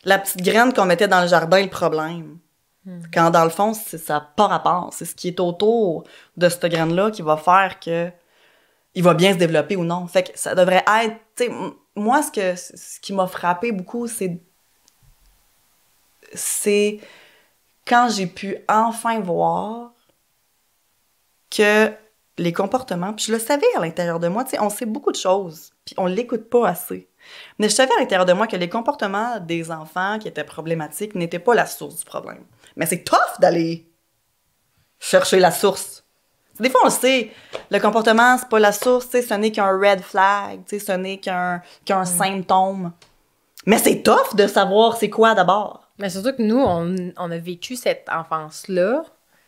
la petite graine qu'on mettait dans le jardin le problème. Mm-hmm. Quand dans le fond, c'est ça part à part. C'est ce qui est autour de cette graine-là qui va faire que il va bien se développer ou non. Fait que ça devrait être. Moi, ce, que, ce qui m'a frappé beaucoup, c'est. C'est quand j'ai pu enfin voir que les comportements. Puis je le savais à l'intérieur de moi, tu sais, on sait beaucoup de choses, puis on l'écoute pas assez. Mais je savais à l'intérieur de moi que les comportements des enfants qui étaient problématiques n'étaient pas la source du problème. Mais c'est tough d'aller chercher la source. Des fois, on le sait, le comportement, c'est pas la source, ce n'est qu'un red flag, ce n'est qu'un mm. symptôme. Mais c'est tough de savoir c'est quoi d'abord. Mais surtout que nous, on, a vécu cette enfance-là.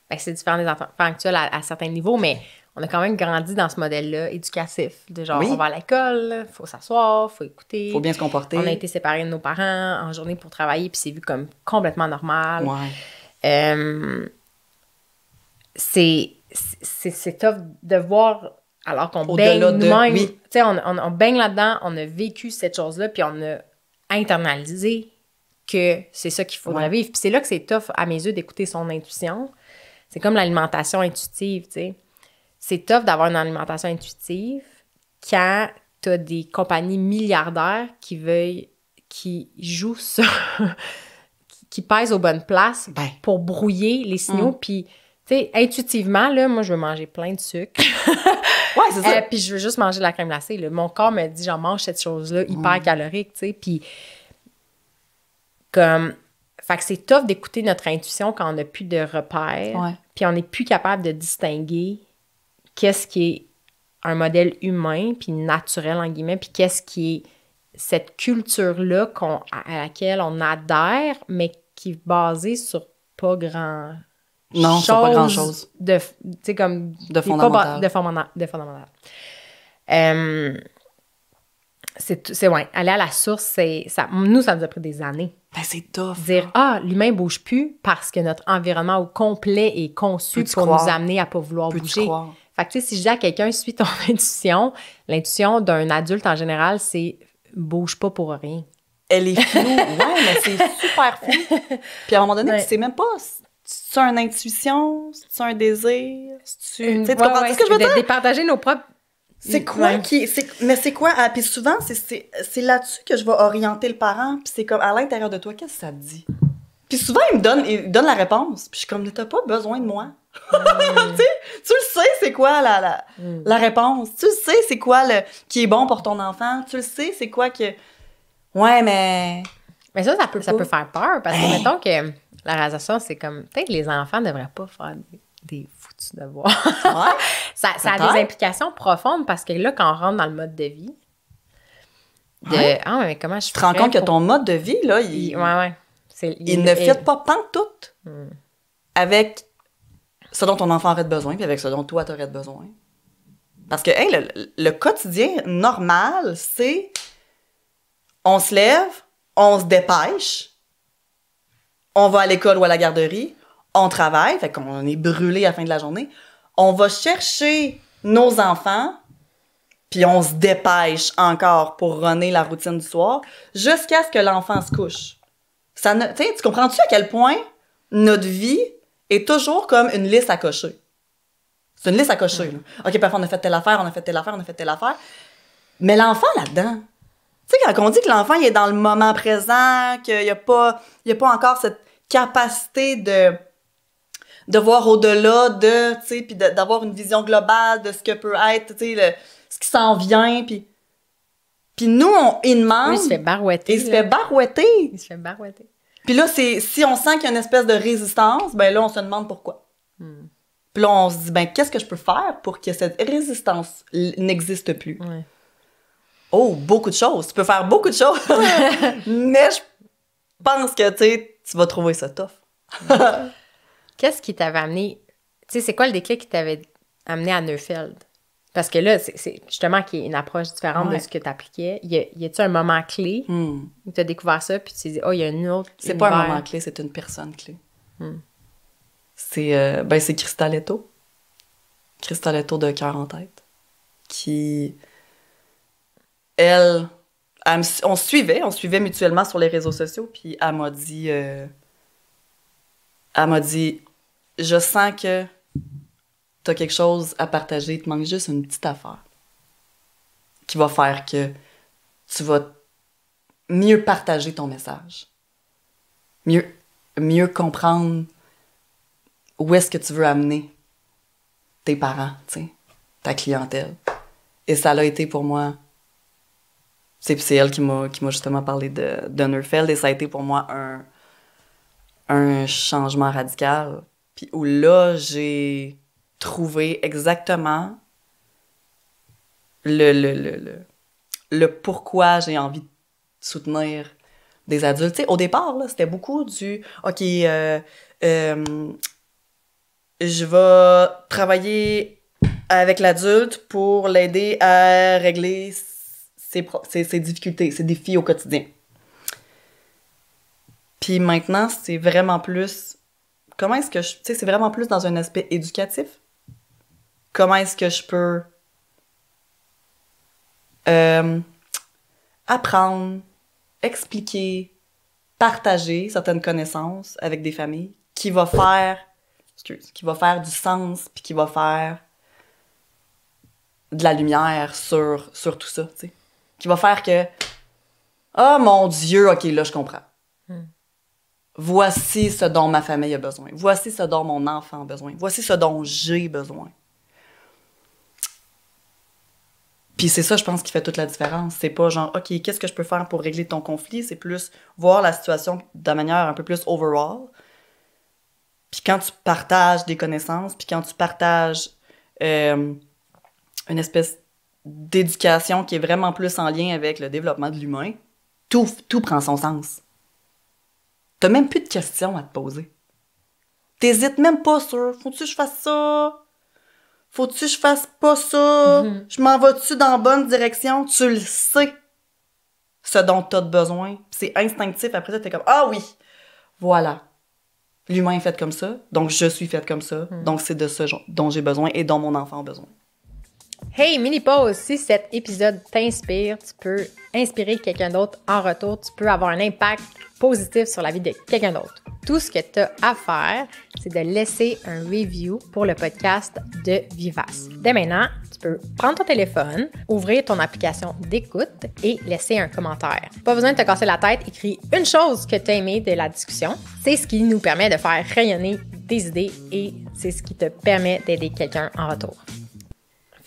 Ben, c'est différent des enfants actuels à certains niveaux, mais on a quand même grandi dans ce modèle-là éducatif, de genre, on va à l'école, faut s'asseoir, faut écouter. Faut bien se comporter. On a été séparés de nos parents en journée pour travailler, puis c'est vu comme complètement normal. Ouais. Euh, c'est tough de voir, alors qu'on baigne nous-mêmes, on, on, baigne là-dedans, on a vécu cette chose-là, puis on a internalisé que c'est ça qu'il faudrait vivre. Puis c'est là que c'est tough, à mes yeux, d'écouter son intuition. C'est comme l'alimentation intuitive, tu sais c'est tough d'avoir une alimentation intuitive quand tu des compagnies milliardaires qui veuillent, qui jouent ça, qui, pèsent aux bonnes places ben. pour brouiller les signaux. Mm. Puis, tu sais, intuitivement, là, moi, je veux manger plein de sucre. ouais, c'est ça. Euh, puis, je veux juste manger de la crème glacée. Mon corps me dit, j'en mange cette chose-là mm. hyper calorique, tu sais. Puis, comme, fait que c'est tough d'écouter notre intuition quand on n'a plus de repères. Puis, on n'est plus capable de distinguer qu'est-ce qui est un modèle humain, puis naturel, en guillemets, puis qu'est-ce qui est cette culture-là qu'on, à laquelle on adhère, mais qui est basée sur pas grand non, chose pas grand chose de tu comme de fondamental. de fondamental, c'est, c'est ouais, aller à la source, c'est ça. Nous, ça nous a pris des années. Ben, c'est tough. Dire ah, l'humain bouge plus parce que notre environnement au complet est conçu pour nous amener à pas vouloir bouger. croire? Fait que, si je dis à quelqu'un, suis ton intuition, l'intuition d'un adulte en général, c'est bouge pas pour rien. Elle est floue. ouais, mais c'est super flou. Puis à un moment donné, ouais. tu sais même pas. C'est une intuition, c'est un désir, c'est sais Tu comprends ouais, ce que je veux dire? Départager nos propres. C'est quoi qui. Mais c'est quoi? Ah, puis souvent, c'est là-dessus que je vais orienter le parent. Puis c'est comme à l'intérieur de toi, qu'est-ce que ça te dit? Puis souvent, il me donne, donne la réponse. Puis je suis comme, t'as pas besoin de moi. Hmm. tu, le sais, c'est quoi la, hmm. la, réponse. Tu le sais, c'est quoi le qui est bon pour ton enfant. Tu le sais, c'est quoi que. Ouais, mais. Mais ça, ça peut, ça peut faire peur parce que, mettons que la réalisation, c'est comme. Peut-être que les enfants devraient pas faire des, des foutus devoirs. ça, a des implications profondes parce que là, quand on rentre dans le mode de vie, Ah, mais comment je Tu te rends compte que ton mode de vie, là, il ouais, ouais. Il ne fait pas pantoute tout hmm. avec ce dont ton enfant aurait besoin, puis avec ce dont toi, aurais besoin. Parce que, le, quotidien normal, c'est on se lève, on se dépêche, on va à l'école ou à la garderie, on travaille, fait qu'on est brûlé à la fin de la journée, on va chercher nos enfants, puis on se dépêche encore pour runner la routine du soir, jusqu'à ce que l'enfant se couche tu comprends-tu à quel point notre vie est toujours comme une liste à cocher? C'est une liste à cocher. OK, parfois, on a fait telle affaire, on a fait telle affaire, on a fait telle affaire. Mais l'enfant là-dedans, tu sais, quand on dit que l'enfant est dans le moment présent, qu'il n'y a, pas, il a pas encore cette capacité de, de voir au-delà de, tu d'avoir une vision globale de ce que peut être, tu ce qui s'en vient, puis puis nous, on, il demande. il se fait barouetter. Il se fait barouetter. Il se fait barouetter. Puis là, c'est, si on sent qu'il y a une espèce de résistance, ben là, on se demande pourquoi. Hmm. Puis là, on se dit, ben, qu'est-ce que je peux faire pour que cette résistance n'existe plus? Oh, beaucoup de choses. Tu peux faire beaucoup de choses. Mais je pense que, tu tu vas trouver ça tough. Qu'est-ce qui t'avait amené? Tu sais, c'est quoi le déclic qui t'avait amené à Neufeld? Parce que là, c'est justement qu'il y a une approche différente de ce que tu appliquais. Y a-t-il un moment clé hmm. où tu as découvert ça, puis tu t'es dit, oh, il y a une autre. C'est pas un moment clé, c'est une personne clé. Hmm. C'est euh, ben, Cristaletto. Cristaletto de cœur en tête. Qui. Elle, on suivait, on suivait mutuellement sur les réseaux sociaux, puis elle m'a dit. Euh, elle m'a dit, je sens que t'as quelque chose à partager, il te manque juste une petite affaire qui va faire que tu vas mieux partager ton message, mieux, mieux comprendre où est-ce que tu veux amener tes parents, ta clientèle. Et ça l'a été pour moi. C'est elle qui m'a justement parlé de, de et ça a été pour moi un, un changement radical. Puis où là, j'ai trouver exactement le, le, le, le, le pourquoi j'ai envie de soutenir des adultes. au départ, c'était beaucoup du OK, euh, euh, je vais travailler avec l'adulte pour l'aider à régler ses, ses, difficultés, ses défis au quotidien. Puis maintenant, c'est vraiment plus. Comment est-ce que Tu sais, c'est vraiment plus dans un aspect éducatif comment est-ce que je peux euh, apprendre, expliquer, partager certaines connaissances avec des familles qui va faire, qui va faire du sens puis qui va faire de la lumière sur, sur tout ça, Qui va faire que, oh, mon Dieu, ok, là je comprends. Hmm. Voici ce dont ma famille a besoin. Voici ce dont mon enfant a besoin. Voici ce dont j'ai besoin. Puis c'est ça, je pense, qui fait toute la différence. C'est pas genre, OK, qu'est-ce que je peux faire pour régler ton conflit? C'est plus voir la situation de manière un peu plus overall. Puis quand tu partages des connaissances, puis quand tu partages euh, une espèce d'éducation qui est vraiment plus en lien avec le développement de l'humain, tout, tout prend son sens. T'as même plus de questions à te poser. T'hésites même pas sur « Faut-tu que je fasse ça? Faut-tu que je fasse pas ça? Mhm. Je m'en vas-tu dans la bonne direction? Tu le sais, ce dont t'as besoin. C'est instinctif. Après ça, t'es comme, ah oui, voilà. L'humain est fait comme ça, donc je suis faite comme ça, mhm. donc c'est de ce dont j'ai besoin et dont mon enfant a besoin. Hey, mini-pause! Si cet épisode t'inspire, tu peux inspirer quelqu'un d'autre en retour. Tu peux avoir un impact positif sur la vie de quelqu'un d'autre. Tout ce que tu as à faire, c'est de laisser un review pour le podcast de Vivace. Dès maintenant, tu peux prendre ton téléphone, ouvrir ton application d'écoute et laisser un commentaire. Pas besoin de te casser la tête, écris une chose que tu as aimé de la discussion. C'est ce qui nous permet de faire rayonner tes idées et c'est ce qui te permet d'aider quelqu'un en retour.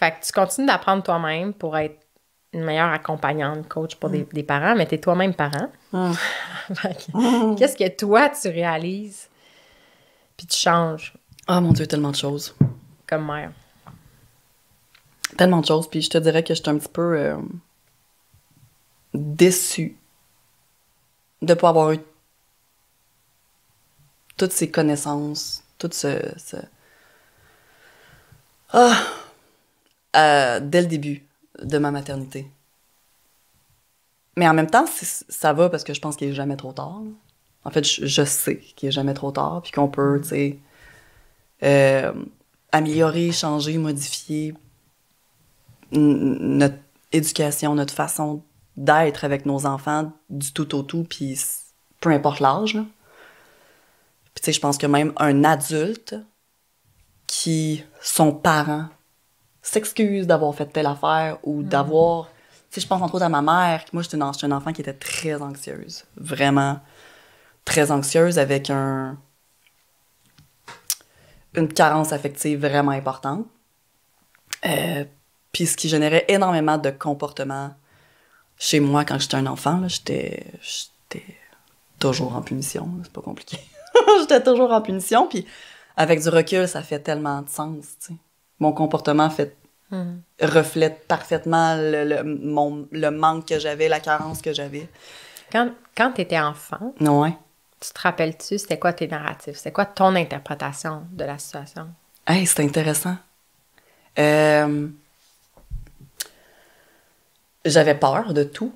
Fait tu continues d'apprendre toi-même pour être une meilleure accompagnante, coach pour des, mm. parents, mais tu es toi-même parent. Ah. Mm. Qu'est-ce que toi, tu réalises, puis tu changes? Ah oh, mon Dieu, tellement de choses. Comme mère. Tellement de choses, puis je te dirais que je suis un petit peu euh, déçue de ne pas avoir eu toutes ces connaissances, tout ce... ce... Ah! Euh, dès le début de ma maternité. Mais en même temps, ça va parce que je pense qu'il est jamais trop tard. En fait, je, sais qu'il est jamais trop tard, puis qu'on peut, euh, améliorer, changer, modifier notre éducation, notre façon d'être avec nos enfants du tout au tout, puis peu importe l'âge. Puis je pense que même un adulte qui, son parent, s'excuse d'avoir fait telle affaire ou mm. d'avoir. Tu je pense entre autres à ma mère. Moi, j'étais une, enfant qui était très anxieuse. Vraiment très anxieuse avec un. une carence affective vraiment importante. Euh, puis ce qui générait énormément de comportements chez moi quand j'étais un enfant. J'étais toujours en punition. C'est pas compliqué. j'étais toujours en punition. Puis avec du recul, ça fait tellement de sens, tu sais mon comportement fait hmm. reflète parfaitement le, manque que j'avais, la carence que j'avais. Quand, tu étais enfant, tu te rappelles-tu, c'était quoi tes narratifs? C'était quoi ton interprétation de la situation? Hey, c'est intéressant. Euh, j'avais peur de tout.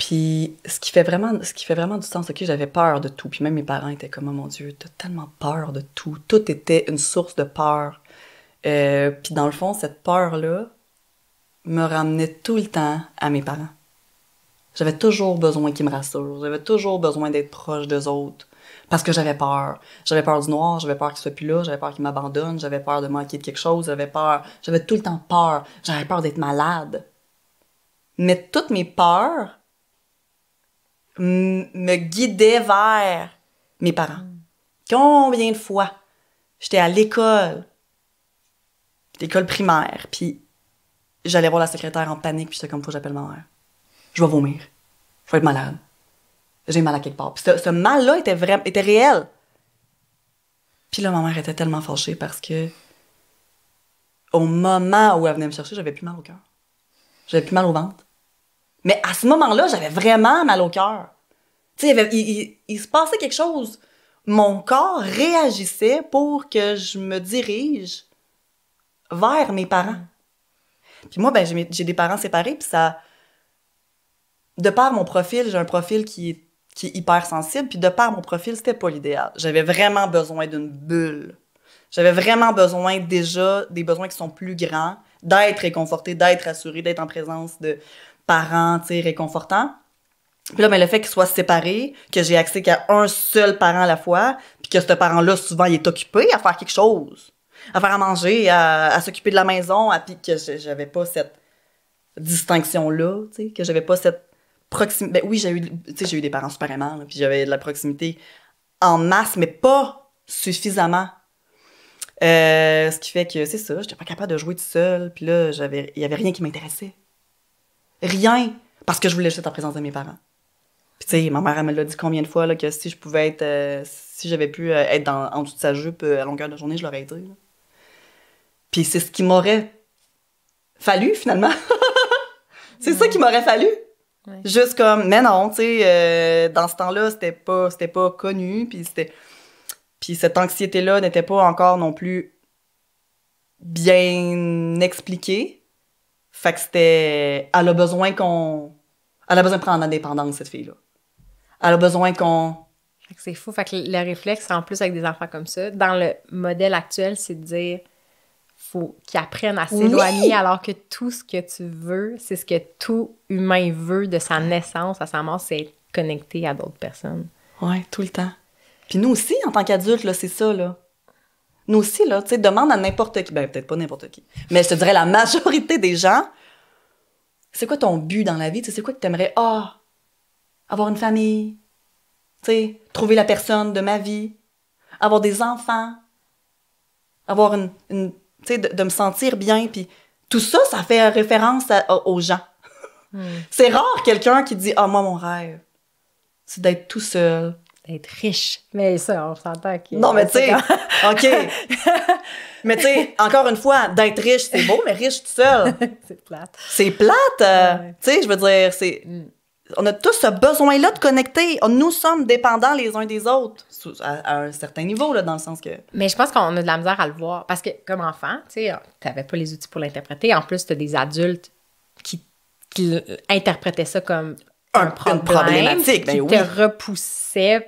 Puis ce qui fait vraiment, ce qui fait vraiment du sens, c'est que j'avais peur de tout. Puis même mes parents étaient comme, oh mon Dieu, t'as tellement peur de tout. Tout était une source de peur. Euh, puis dans le fond, cette peur-là me ramenait tout le temps à mes parents. J'avais toujours besoin qu'ils me rassurent. J'avais toujours besoin d'être proche des autres. Parce que j'avais peur. J'avais peur du noir, j'avais peur qu'il soit plus là, j'avais peur qu'il m'abandonne, j'avais peur de manquer de quelque chose, j'avais peur. J'avais tout le temps peur. J'avais peur d'être malade. Mais toutes mes peurs me guidait vers mes parents. Combien de fois j'étais à l'école, l'école primaire, puis j'allais voir la secrétaire en panique, puis j'étais comme, faut j'appelle ma mère. Je vais vomir. Je vais être malade. J'ai mal à quelque part. Puis ce, mal-là était, était réel. Puis là, ma mère était tellement fâchée parce que au moment où elle venait me chercher, j'avais plus mal au cœur. J'avais plus mal au ventre. Mais à ce moment-là, j'avais vraiment mal au cœur. Tu sais, il, se passait quelque chose. Mon corps réagissait pour que je me dirige vers mes parents. Puis moi, ben, j'ai des parents séparés, puis ça... De par mon profil, j'ai un profil qui est, qui hyper sensible, puis de par mon profil, c'était pas l'idéal. J'avais vraiment besoin d'une bulle. J'avais vraiment besoin déjà des besoins qui sont plus grands, d'être réconforté d'être assuré d'être en présence de, parents, tu sais, réconfortant. Puis là, mais ben, le fait qu'ils soient séparés, que j'ai accès qu'à un seul parent à la fois, puis que ce parent-là, souvent, il est occupé à faire quelque chose, à faire à manger, à, s'occuper de la maison, à, puis que j'avais pas cette distinction-là, tu sais, que j'avais pas cette proximité. Ben oui, j'ai eu, j'ai eu des parents super aimants, puis j'avais de la proximité en masse, mais pas suffisamment. Euh, ce qui fait que, c'est ça, j'étais pas capable de jouer tout seul, puis là, j'avais, il y avait rien qui m'intéressait. Rien. Parce que je voulais juste être en présence de mes parents. Puis tu sais, ma mère, elle me l'a dit combien de fois que si je pouvais être. Euh, si j'avais pu euh, être dans, en dessous de sa jupe euh, à longueur de journée, je l'aurais été. Puis c'est ce qui m'aurait fallu finalement. c'est ça qui m'aurait fallu. Juste comme, mais non, tu sais, dans ce temps-là, c'était pas, pas connu, puis puis cette anxiété-là n'était pas encore non plus bien expliquée. Fait que c'était. Elle a besoin qu'on. Elle a besoin de prendre indépendance, cette fille-là. Elle a besoin qu'on. Fait que c'est fou. Fait que le réflexe, en plus, avec des enfants comme ça, dans le modèle actuel, c'est de dire faut qu'ils apprennent à s'éloigner alors que tout ce que tu veux, c'est ce que tout humain veut de sa naissance à sa mort, c'est être connecté à d'autres personnes. Ouais, tout le temps. Puis nous aussi, en tant qu'adultes, là, c'est ça, là. Nous aussi, là, tu sais, demande à n'importe qui, ben peut-être pas n'importe qui, mais je te dirais la majorité des gens, c'est quoi ton but dans la vie? C'est quoi que t'aimerais? Ah, avoir une famille, tu sais, trouver la personne de ma vie, avoir des enfants, avoir une, tu sais, de, me sentir bien, puis tout ça, ça fait référence aux gens. Hmm. C'est rare quelqu'un qui dit, ah, moi, mon rêve, c'est d'être tout seul, être riche. Mais ça, on s'entend Non, mais tu sais, OK. mais tu sais, encore une fois, d'être riche, c'est beau, mais riche tout seul. c'est plate. C'est plate. Euh, tu sais, je veux dire, c'est. On a tous ce besoin-là de connecter. Nous sommes dépendants les uns des autres à, un certain niveau, là, dans le sens que. Mais je pense qu'on a de la misère à le voir. Parce que, comme enfant, tu sais, t'avais pas les outils pour l'interpréter. En plus, t'as des adultes qui, qui interprétaient ça comme un, problème, une problématique, qui ben te repoussait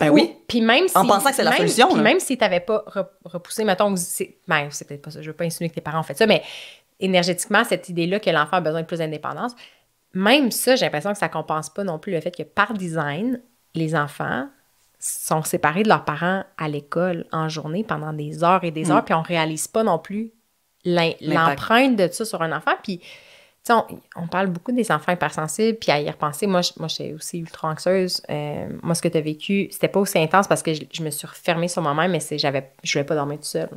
ben oui. Puis même si, en pensant que c'est la solution. même si tu n'avais pas repoussé, mettons, c'est ben, peut pas ça, je veux pas insinuer que tes parents ont fait ça, mais énergétiquement, cette idée-là que l'enfant a besoin de plus d'indépendance, même ça, j'ai l'impression que ça ne compense pas non plus le fait que par design, les enfants sont séparés de leurs parents à l'école en journée pendant des heures et des mm. heures, puis on ne réalise pas non plus l'empreinte de ça sur un enfant. Puis on, parle beaucoup des enfants hypersensibles, puis à y repenser, moi, moi, j'étais aussi ultra anxieuse. Euh, moi, ce que tu as vécu, c'était pas aussi intense parce que je, me suis refermée sur moi-même, mais j'avais, je voulais pas dormir toute seule.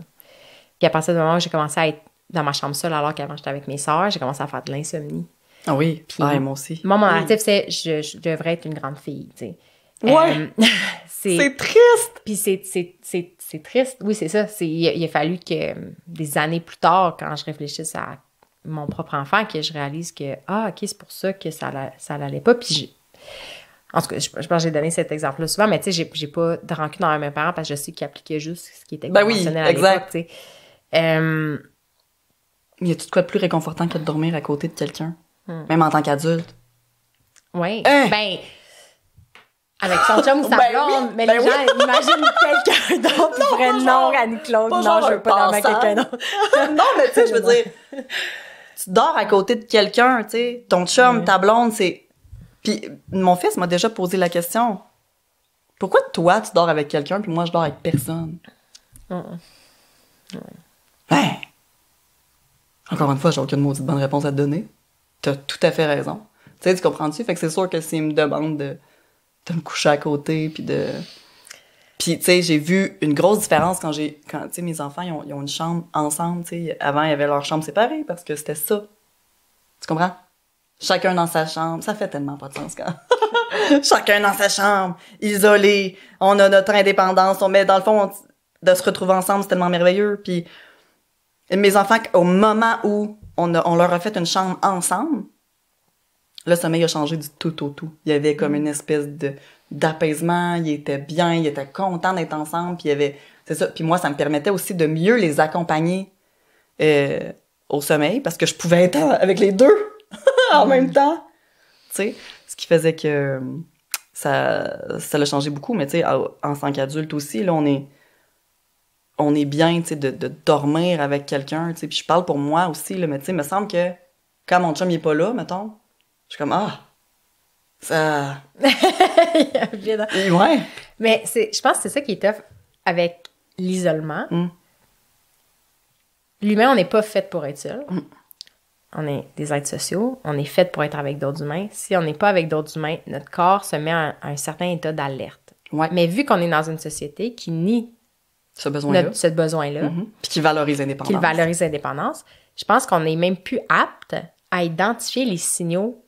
Puis à partir du moment où j'ai commencé à être dans ma chambre seule, alors qu'avant j'étais avec mes sœurs, j'ai commencé à faire de l'insomnie. Ah oui, ah, moi aussi. Moi, mon narratif, c'est je, je, devrais être une grande fille, tu euh, c'est triste! Puis c'est triste, oui, c'est ça. Il, il a fallu que des années plus tard, quand je réfléchisse à mon propre enfant que je réalise que, ah, OK, c'est pour ça que ça l'allait pas. Puis en tout cas, je, pense que j'ai donné cet exemple-là souvent, mais tu sais, j'ai pas de rancune envers mes parents parce que je sais qu'ils appliquaient juste ce qui était ben oui, à l'époque, tu euh, Y a tout de quoi de plus réconfortant que de dormir à côté de quelqu'un, hmm. même en tant qu'adulte? Oui. Hein? Ben, avec son chum ou sa ben mais ben les gens imaginent quelqu'un d'autre qui non, Annie-Claude, non, je veux pas dormir quelqu'un d'autre. non, mais tu sais, je veux dire, tu dors à côté de quelqu'un, tu sais, ton chum, ta blonde, c'est... Puis mon fils m'a déjà posé la question. Pourquoi toi, tu dors avec quelqu'un, puis moi, je dors avec personne? Mm. Ouais. Ben, encore une fois, j'ai aucune maudite bonne réponse à te donner. T'as tout à fait raison. Tu sais, tu comprends-tu? Fait que c'est sûr que s'il me demande de, de me coucher à côté, puis de... Puis, tu sais, j'ai vu une grosse différence quand j'ai, quand, tu sais, mes enfants, ils ont, une chambre ensemble, tu sais. Avant, ils avaient leur chambre séparée parce que c'était ça. Tu comprends? Chacun dans sa chambre. Ça fait tellement pas de sens quand. Chacun dans sa chambre, isolé. On a notre indépendance. On met, dans le fond, de se retrouver ensemble, c'est tellement merveilleux. Puis, mes enfants, au moment où on, on leur a fait une chambre ensemble, le sommeil a changé du tout au tout. Il y avait comme mm. une espèce de d'apaisement, ils étaient bien, ils étaient contents d'être ensemble, puis il y avait c'est ça. Puis moi, ça me permettait aussi de mieux les accompagner euh, au sommeil parce que je pouvais être avec les deux en même temps. Tu sais, ce qui faisait que euh, ça ça l'a changé beaucoup, mais tu sais en tant qu'adulte aussi là on est on est bien, tu sais de, dormir avec quelqu'un, tu sais, puis je parle pour moi aussi là, mais tu sais, me semble que quand mon chum il est pas là, mettons, je suis comme ah, ça. ouais. Mais je pense que c'est ça qui est tough avec l'isolement. Mm. L'humain, on n'est pas fait pour être seul. Mm. On est des êtres sociaux. On est fait pour être avec d'autres humains. Si on n'est pas avec d'autres humains, notre corps se met à un certain état d'alerte. Mais vu qu'on est dans une société qui nie ce besoin-là, mm-hmm. puis qui valorise l'indépendance, qui valorise l'indépendance, je pense qu'on est même plus apte à identifier les signaux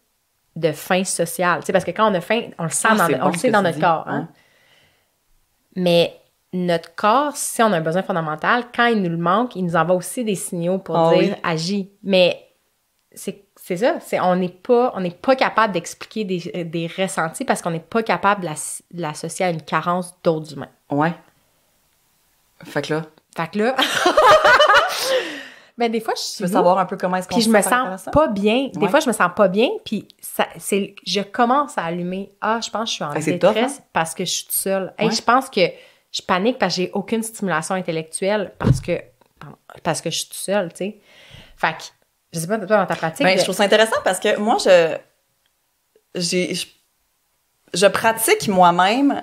de faim sociale. c'est parce que quand on a faim, on le sent, ah, dans, sait dans notre corps. Hein. Mais notre corps, si on a un besoin fondamental, quand il nous le manque, il nous envoie aussi des signaux pour ah dire agis. Mais c'est c'est ça, on n'est pas on n'est pas capable d'expliquer des, des, ressentis parce qu'on n'est pas capable de l'associer à une carence d'autres humains. Ouais. Fait que là. Fait que là. Mais des fois, je, veux savoir un peu comment est-ce qu'on Puis je me sens pas bien. Des fois, je me sens pas bien, puis c'est, je commence à allumer. Ah, je pense que je suis en détresse hein? parce que je suis toute seule. je pense que je panique parce que j'ai aucune stimulation intellectuelle parce que parce que je suis toute seule, tu sais. Fait je sais pas, toi, dans ta pratique... Ben, je euh, trouve ça intéressant parce que moi, je... Je, je pratique moi-même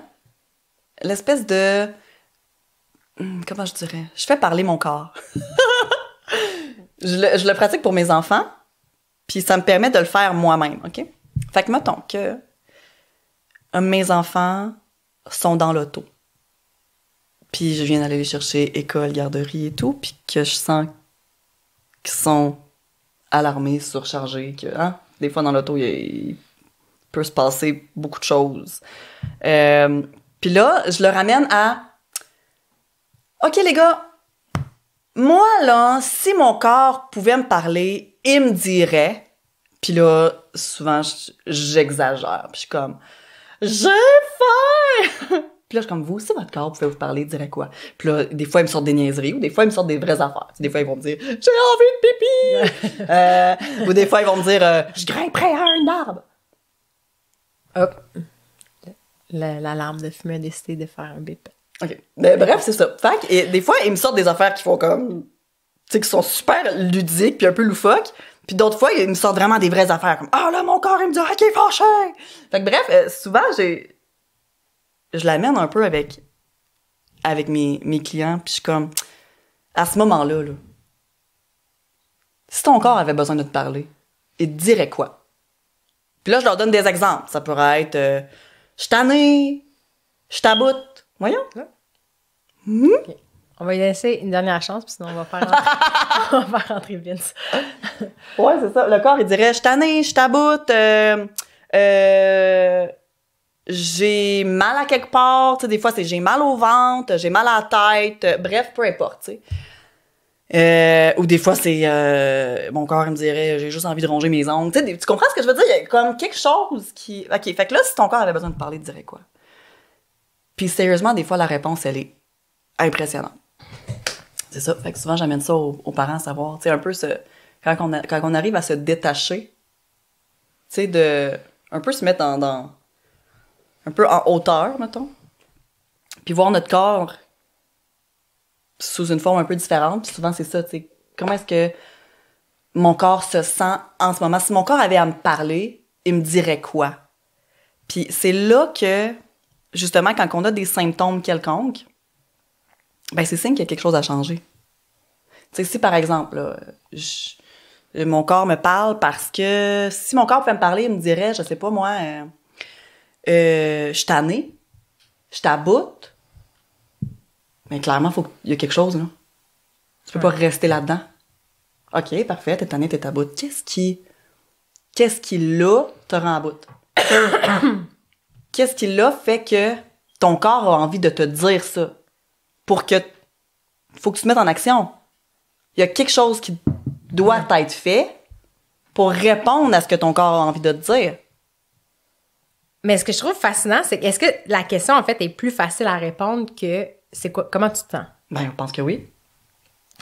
l'espèce de hmm, comment je dirais, je fais parler mon corps. Je le, pratique pour mes enfants, puis ça me permet de le faire moi-même, OK? Fait que mettons que euh, mes enfants sont dans l'auto, puis je viens d'aller les chercher école, garderie et tout, puis que je sens qu'ils sont alarmés, surchargés, que hein, des fois dans l'auto, il, peut se passer beaucoup de choses. Euh, puis là, je le ramène à OK les gars, moi, là, si mon corps pouvait me parler, il me dirait, puis là, souvent, j'exagère, puis je suis comme, j'ai faim! Puis là, je suis comme, vous aussi, votre corps pouvait vous parler, dirait quoi? Puis là, des fois, il me sort des niaiseries ou des fois, il me sort des vraies affaires. Des fois, ils vont me dire, j'ai envie de pipi! Euh, ou des fois, ils vont me dire, euh, je grimperai à un arbre. Hop! L'alarme de fumée a décidé de faire un bip. OK. Mais bref, c'est ça. Fait et des fois, ils me sortent des affaires qui font comme. Tu sais, qui sont super ludiques puis un peu loufoques. Puis d'autres fois, ils me sortent vraiment des vraies affaires. Comme, ah là, mon corps, il me dit, ah, qu'il est fâché! Fait que bref, euh, souvent, j'ai. Je l'amène un peu avec. avec mes, clients. Puis je suis comme. À ce moment-là, là. Si ton corps avait besoin de te parler, il te dirait quoi? Puis là, je leur donne des exemples. Ça pourrait être. Euh, je tannée, je taboute, Voyons. Hmm? On va y laisser une dernière chance, puis sinon on va faire rentrer, on va faire Vince. ouais, c'est ça. Le corps, il dirait Je t'année, je t'aboute, euh, euh, j'ai mal à quelque part. des fois, c'est j'ai mal au ventre, j'ai mal à la tête, euh, bref, peu importe. ou des fois, c'est mon corps il me dirait j'ai juste envie de ronger mes ongles. tu comprends ce que je veux dire? Il y a comme quelque chose qui. Ok, fait que là, si ton corps avait besoin de parler, il dirait quoi? Puis sérieusement, des fois, la réponse, elle est impressionnante. C'est ça. Fait que souvent, j'amène ça aux, parents à savoir. Tu un peu ce, quand, on arrive à se détacher, tu sais, de. Un peu se mettre en, dans. Un peu en hauteur, mettons. Puis voir notre corps sous une forme un peu différente. Puis souvent, c'est ça, tu Comment est-ce que mon corps se sent en ce moment? Si mon corps avait à me parler, il me dirait quoi? Puis c'est là que justement, quand on a des symptômes quelconques, ben c'est signe qu'il y a quelque chose à changer. Tu sais, si par exemple, mon corps me parle parce que si mon corps pouvait me parler, il me dirait, je sais pas moi, euh, euh, je tannée, je t'aboute, mais clairement, faut il y a quelque chose, là. Tu peux pas rester là-dedans. OK, parfait, t'es tanné, t'es à bout. Qu'est-ce qui. Qu'est-ce qui, là, te rend à bout? qu'est-ce qui l'a fait que ton corps a envie de te dire ça? Pour que. Faut que tu te mettes en action. Il y a quelque chose qui doit être fait pour répondre à ce que ton corps a envie de te dire. Mais ce que je trouve fascinant, c'est est-ce que la question, en fait, est plus facile à répondre que c'est comment tu te sens? Ben, je pense que oui.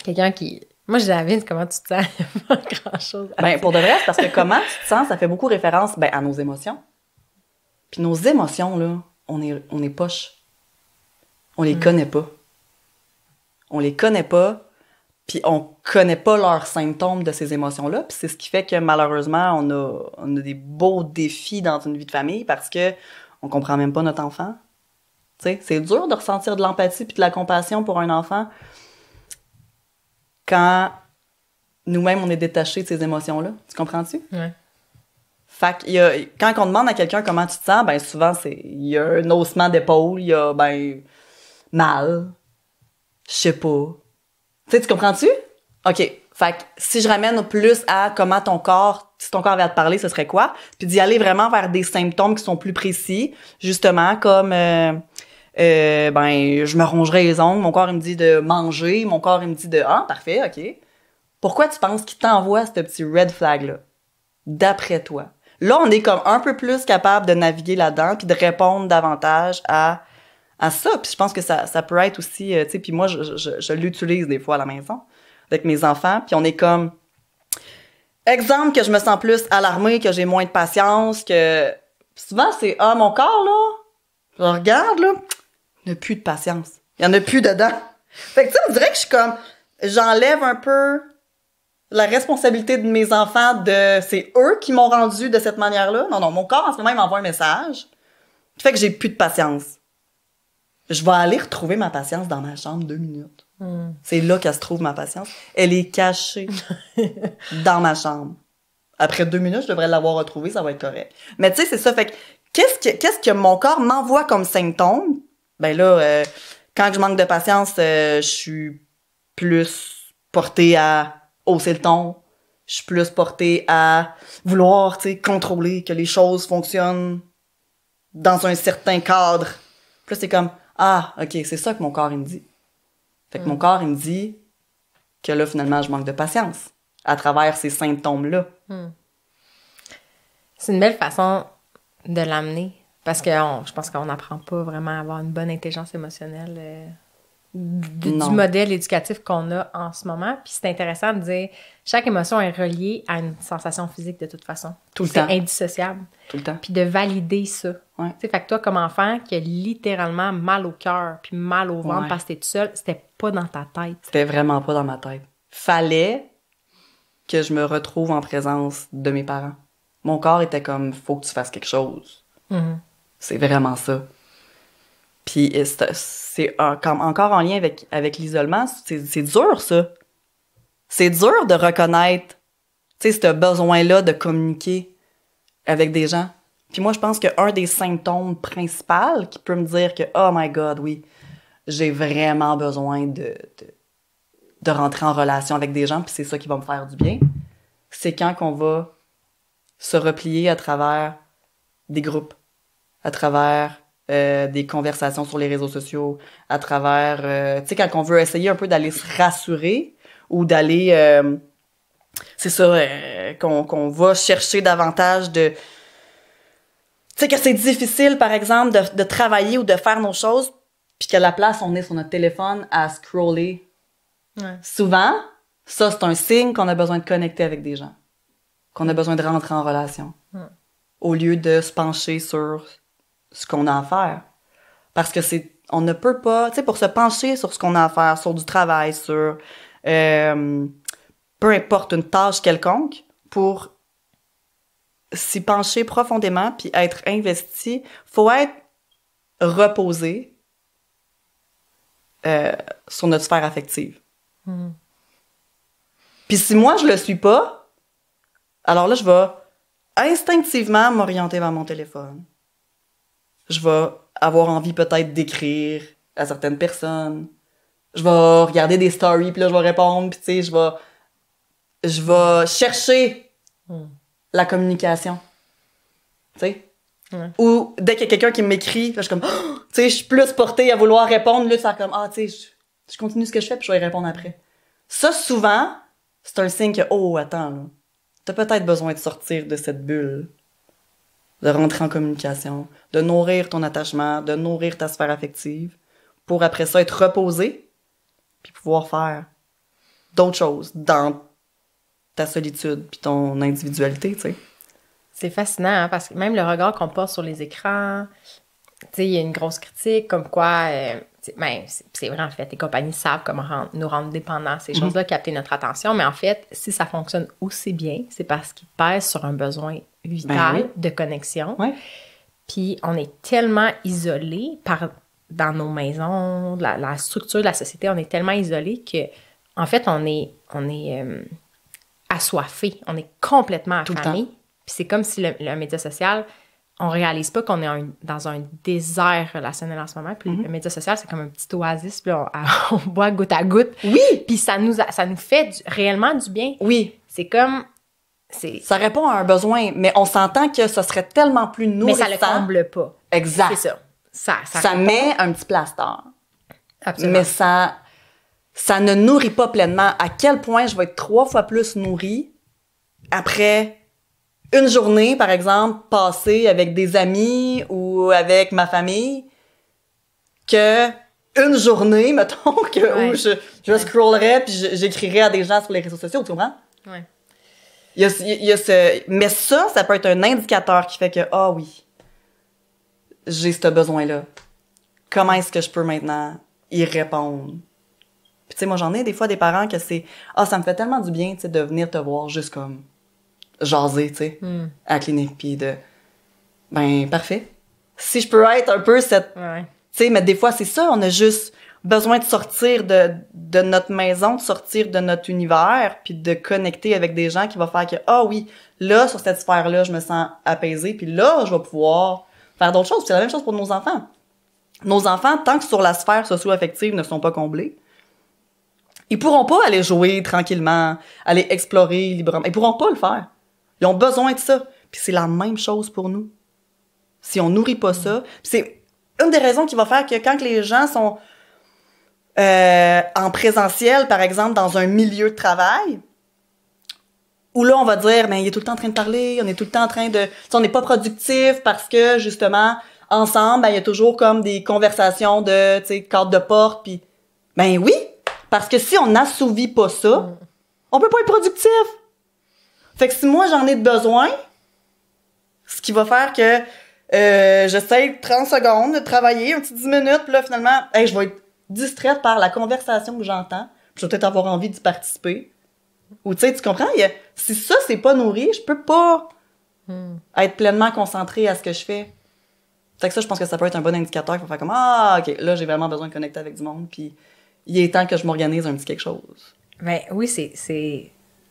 Quelqu'un qui. Moi, je devine comment tu te sens. Il n'y a pas grand-chose. Ben, pour de vrai, parce que comment tu te sens, ça fait beaucoup référence ben, à nos émotions. Puis nos émotions, là, on est, on est poche. On les mm. connaît pas. On les connaît pas, puis on connaît pas leurs symptômes de ces émotions-là. Puis c'est ce qui fait que malheureusement, on a, a des beaux défis dans une vie de famille parce que on comprend même pas notre enfant. C'est dur de ressentir de l'empathie puis de la compassion pour un enfant quand nous-mêmes, on est détaché de ces émotions-là. Tu comprends-tu? Ouais. Fait que, y quand on demande à quelqu'un comment tu te sens, ben souvent, c'est il y a un haussement d'épaule, il y a, ben, mal. Je sais pas. Tu sais, tu comprends-tu? OK. Fait que si je ramène plus à comment ton corps, si ton corps avait te parler, ce serait quoi? Puis d'y aller vraiment vers des symptômes qui sont plus précis, justement, comme... Euh, euh, ben, je me rongerais les ongles, mon corps, il me dit de manger, mon corps, il me dit de... Ah, parfait, OK. Pourquoi tu penses qu'il t'envoie ce petit red flag-là? D'après toi. Là, on est comme un peu plus capable de naviguer là-dedans puis de répondre davantage à, à ça. Puis je pense que ça, ça peut être aussi, euh, tu sais, puis moi, je, je, je l'utilise des fois à la maison avec mes enfants. Puis on est comme, exemple que je me sens plus alarmée, que j'ai moins de patience, que souvent c'est, ah, mon corps, là, je regarde, là, il n'y a plus de patience. Il n'y en a plus dedans. Fait que tu sais, on dirait que je suis comme, j'enlève un peu la responsabilité de mes enfants de c'est eux qui m'ont rendu de cette manière-là. Non, non, mon corps en ce moment, il m'envoie un message. fait que j'ai plus de patience. Je vais aller retrouver ma patience dans ma chambre deux minutes. Hmm. C'est là qu'elle se trouve, ma patience. Elle est cachée dans ma chambre. Après deux minutes, je devrais l'avoir retrouvée, ça va être correct. Mais tu sais, c'est ça. Fait qu'est-ce que, qu'est-ce que mon corps m'envoie comme symptôme? Ben là, euh, quand je manque de patience, euh, je suis plus portée à hausser le ton. Je suis plus portée à vouloir, tu sais, contrôler que les choses fonctionnent dans un certain cadre. Plus c'est comme, ah, OK, c'est ça que mon corps, me dit. Fait que mon mm. corps, il me dit que là, finalement, je manque de patience à travers ces symptômes-là. Mm. C'est une belle façon de l'amener parce que je pense qu'on n'apprend pas vraiment à avoir une bonne intelligence émotionnelle. Euh, du modèle éducatif qu'on a en ce moment. Puis c'est intéressant de dire chaque émotion est reliée à une sensation physique de toute façon. Tout le temps. C'est indissociable. Tout le temps. Puis de valider ça. Tu sais, fait que toi, comme enfant, qui a littéralement mal au cœur, puis mal au ventre parce que t'es tout seul, c'était pas dans ta tête. C'était vraiment pas dans ma tête. Fallait que je me retrouve en présence de mes parents. Mon corps était comme, faut que tu fasses quelque chose. Mm-hmm. C'est vraiment ça. Puis euh, c'est encore en lien avec, avec l'isolement, c'est dur ça. C'est dur de reconnaître, tu sais, ce besoin-là de communiquer avec des gens. Puis moi, je pense qu'un des symptômes principaux qui peut me dire que, oh my god, oui, j'ai vraiment besoin de, de, rentrer en relation avec des gens, puis c'est ça qui va me faire du bien, c'est quand qu'on va se replier à travers des groupes, à travers euh, des conversations sur les réseaux sociaux, à travers, euh, tu sais, quand on veut essayer un peu d'aller se rassurer ou d'aller, euh, c'est ça, qu'on va chercher davantage de... Tu sais, que c'est difficile, par exemple, de, travailler ou de faire nos choses, puis qu'à la place, on est sur notre téléphone à scroller. Souvent, ça, c'est un signe qu'on a besoin de connecter avec des gens, qu'on a besoin de rentrer en relation, au lieu de se pencher sur ce qu'on a à faire. Parce que c'est, on ne peut pas, tu sais, pour se pencher sur ce qu'on a à faire, sur du travail, sur euh, peu importe une tâche quelconque, pour s'y pencher profondément puis être investi, faut être reposé euh, sur notre sphère affective. Hmm. Puis si moi je le suis pas, alors là je vais instinctivement m'orienter vers mon téléphone je vais avoir envie peut-être d'écrire à certaines personnes. Je vais regarder des stories, puis là, je vais répondre, puis tu sais, je vais... Je vais chercher hmm. la communication. Tu sais? Ou dès qu'il y a quelqu'un qui m'écrit, je suis comme... Oh! Tu sais, je suis plus portée à vouloir répondre, là, faire comme... Ah, tu sais, je, continue ce que je fais, puis je vais répondre après. Ça, souvent, c'est un signe que... Oh, attends, là. T'as peut-être besoin de sortir de cette bulle de rentrer en communication, de nourrir ton attachement, de nourrir ta sphère affective, pour après ça être reposé, puis pouvoir faire d'autres choses dans ta solitude, puis ton individualité, tu sais. C'est fascinant, hein, parce que même le regard qu'on porte sur les écrans, tu sais, il y a une grosse critique comme quoi... Euh, ben, c'est vrai en fait, les compagnies savent comment nous rendre dépendants, ces mhm. choses-là, capter notre attention, mais en fait, si ça fonctionne aussi bien, c'est parce qu'ils pèsent sur un besoin vital ben de connexion. Puis on est tellement isolé par dans nos maisons, la, la, structure de la société, on est tellement isolé que en fait, on est on est euh, assoiffé, on est complètement affamé. Puis c'est comme si le, le média social on réalise pas qu'on est dans un désert relationnel en ce moment. Puis les -hmm. le média social, c'est comme un petit oasis. Puis on, boit goutte à goutte. Oui! Puis ça nous, ça nous fait réellement du bien. Oui. C'est comme... Ça répond à un besoin, mais on s'entend que ce serait tellement plus nourrissant. Mais ça le comble pas. Exact. C'est ça. Ça, ça, met un petit plaster. Absolument. Mais ça, ça ne nourrit pas pleinement. À quel point je vais être trois fois plus nourrie après une journée, par exemple, passée avec des amis ou avec ma famille, que une journée, mettons, que, où je, je scrollerais puis j'écrirais à des gens sur les réseaux sociaux, tu comprends? Oui. Il y a, ce... Mais ça, ça peut être un indicateur qui fait que, ah oui, j'ai ce besoin-là. Comment est-ce que je peux maintenant y répondre? Puis tu sais, moi j'en ai des fois des parents que c'est, ah, ça me fait tellement du bien, tu sais, de venir te voir juste comme jaser, tu sais, hmm. à clinique, puis de, ben, parfait. Si je peux être un peu cette, tu sais, mais des fois, c'est ça, on a juste besoin de sortir de, de notre maison, de sortir de notre univers, puis de connecter avec des gens qui vont faire que, ah oh, oui, là, sur cette sphère-là, je me sens apaisée, puis là, je vais pouvoir faire d'autres choses. C'est la même chose pour nos enfants. Nos enfants, tant que sur la sphère socio-affective ne sont pas comblés, ils pourront pas aller jouer tranquillement, aller explorer librement. Ils pourront pas le faire. Ils ont besoin de ça. Puis c'est la même chose pour nous. Si on nourrit pas ça, c'est une des raisons qui va faire que quand les gens sont euh, en présentiel, par exemple, dans un milieu de travail, où là, on va dire, mais il est tout le temps en train de parler, on est tout le temps en train de... on n'est pas productif parce que, justement, ensemble, ben, il y a toujours comme des conversations de, tu sais, carte de porte, puis... Ben oui! Parce que si on n'assouvit pas ça, mm. on peut pas être productif! Fait que si moi j'en ai besoin, ce qui va faire que euh, j'essaie 30 secondes de travailler, un petit 10 minutes, puis là finalement, je vais être distraite par la conversation que j'entends, je vais peut-être avoir envie d'y participer. Ou tu sais, tu comprends? si ça, c'est pas nourri, je peux pas hmm. être pleinement concentrée à ce que je fais. Fait que ça, je pense que ça peut être un bon indicateur pour faire comme Ah, OK, là, j'ai vraiment besoin de connecter avec du monde, puis il est temps que je m'organise un petit quelque chose. Ben oui, c'est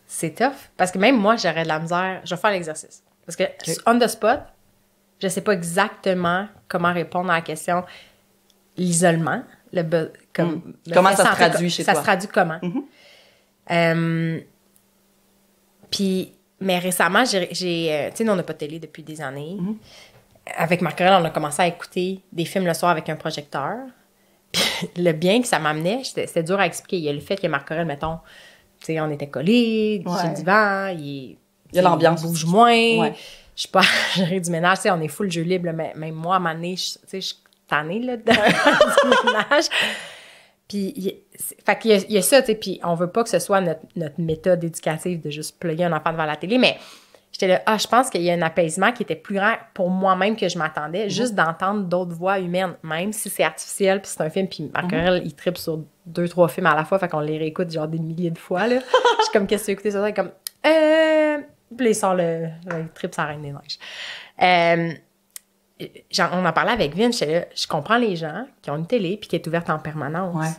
c'est tough. Parce que même moi, j'aurais de la misère. Je vais faire l'exercice. Parce que, on the spot, je ne sais pas exactement comment répondre à la question l'isolement. Le, hmm. comment ça se traduit chez ça toi? Ça se traduit comment? Mm-hmm. Euh, puis, mais récemment, j'ai. Euh, tu sais, on n'a pas télé depuis des années. Mm-hmm. Avec marc on a commencé à écouter des films le soir avec un projecteur. Puis, le bien que ça m'amenait, c'était dur à expliquer. Il y a le fait que marc mettons, sais, on était collés, ouais. sur le divan, il, y a l'ambiance. bouge moins. Je sais pas gérer du ménage, tu sais, on est full jeu libre, mais même moi, à ma année, tu sais, je suis tannée, là, de, du ménage. Puis, il, fait y, y, a ça, tu sais, puis on veut pas que ce soit notre, méthode éducative de juste ployer un enfant devant la télé, mais J'étais là, ah, je pense qu'il y a un apaisement qui était plus grand pour moi-même que je m'attendais, mhm. juste d'entendre d'autres voix humaines, même si c'est artificiel, puis c'est un film, puis Marc mhm. il tripe sur deux, trois films à la fois, fait qu'on les réécoute genre des milliers de fois, là. je suis comme, qu'est-ce que tu écoutes, ça? comme, euh... Puis le, trip sans Reine des Neiges. Euh, on en parlait avec Vin, je, je comprends les gens qui ont une télé puis qui est ouverte en permanence.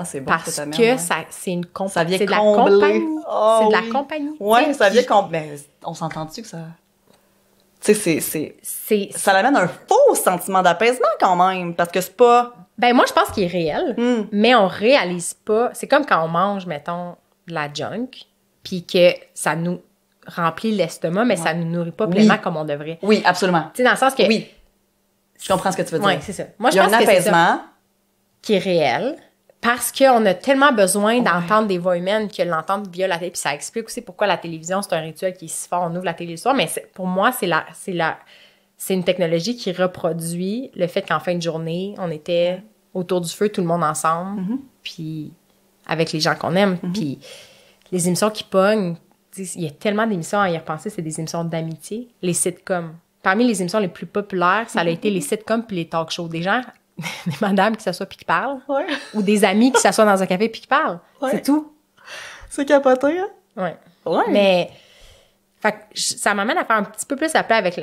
Ah, parce que c'est une ça de la compagnie. c'est de la compagnie. Oh, oui, ça vient combler. Mais on s'entend-tu que ça. Tu sais, c'est, Ça l'amène un faux sentiment d'apaisement quand même, parce que c'est pas. Ben, moi, je pense qu'il est réel, hmm. mais on réalise pas. C'est comme quand on mange, mettons, de la junk, puis que ça nous remplit l'estomac, mais ça ne nous nourrit pas pleinement comme on devrait. Oui, absolument. Tu sais, dans le sens que. Oui. Je comprends ce que tu veux dire. Oui, c'est ça. Moi, je Il y a un apaisement. qui est réel parce qu'on a tellement besoin d'entendre des voix humaines que l'entendre via la télé. Puis ça explique aussi pourquoi la télévision, c'est un rituel qui est si fort. On ouvre la télé le soir, mais pour moi, c'est la, c'est la, c'est une technologie qui reproduit le fait qu'en fin de journée, on était autour du feu, tout le monde ensemble, mm-hmm. puis avec les gens qu'on aime. Mm-hmm. Puis les émissions qui pognent, il y a tellement d'émissions à y repenser, c'est des émissions d'amitié, les sitcoms. Parmi les émissions les plus populaires, ça a mm-hmm. été les sitcoms puis les talk shows. Des gens des madames qui s'assoient puis qui parlent. Ou des amis qui s'assoient dans un café puis qui parlent. C'est tout. C'est capoté, hein? Ouais. Mais, ça m'amène à faire un petit peu plus appel avec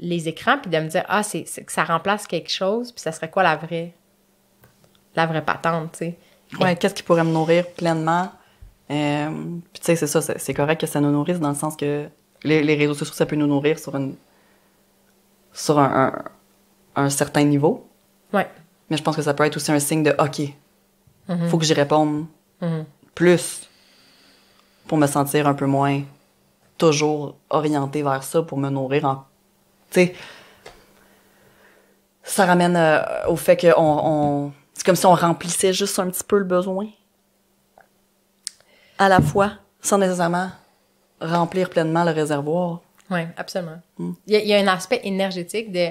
les écrans puis de me dire, ah, c'est, que ça remplace quelque chose puis ça serait quoi la vraie, la vraie patente, tu sais. qu'est-ce qui pourrait me nourrir pleinement? Euh, puis tu sais, c'est ça, c'est, correct que ça nous nourrisse dans le sens que les, réseaux sociaux, ça peut nous nourrir sur un certain niveau, Ouais. Mais je pense que ça peut être aussi un signe de OK, il mhm. faut que j'y réponde mhm. plus pour me sentir un peu moins toujours orienté vers ça, pour me nourrir en. Tu sais. Ça ramène euh, au fait que On... C'est comme si on remplissait juste un petit peu le besoin. À la fois, sans nécessairement remplir pleinement le réservoir. Oui, absolument. Mm. Il y, a un aspect énergétique de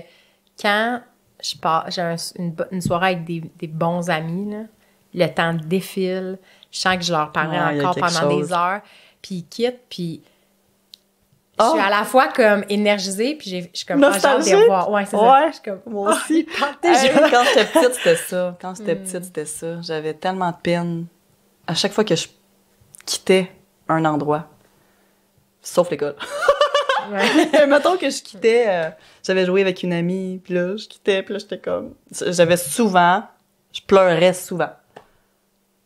quand je j'ai une, une, soirée avec des, des bons amis, là. le temps défile, je sens que je leur parlais encore pendant des heures, puis ils quittent, puis je ah! suis à la fois comme énergisée, puis j'ai, je suis comme, ah, de les revoir. Ouais, c'est ça. moi ah, aussi. quand j'étais petite, c'était ça. Quand j'étais hmm. petite, c'était ça. J'avais tellement de peine à chaque fois que je quittais un endroit, sauf l'école. Mettons que je quittais, euh, j'avais joué avec une amie, puis là, je quittais, puis là, j'étais comme. J'avais souvent, je pleurais souvent.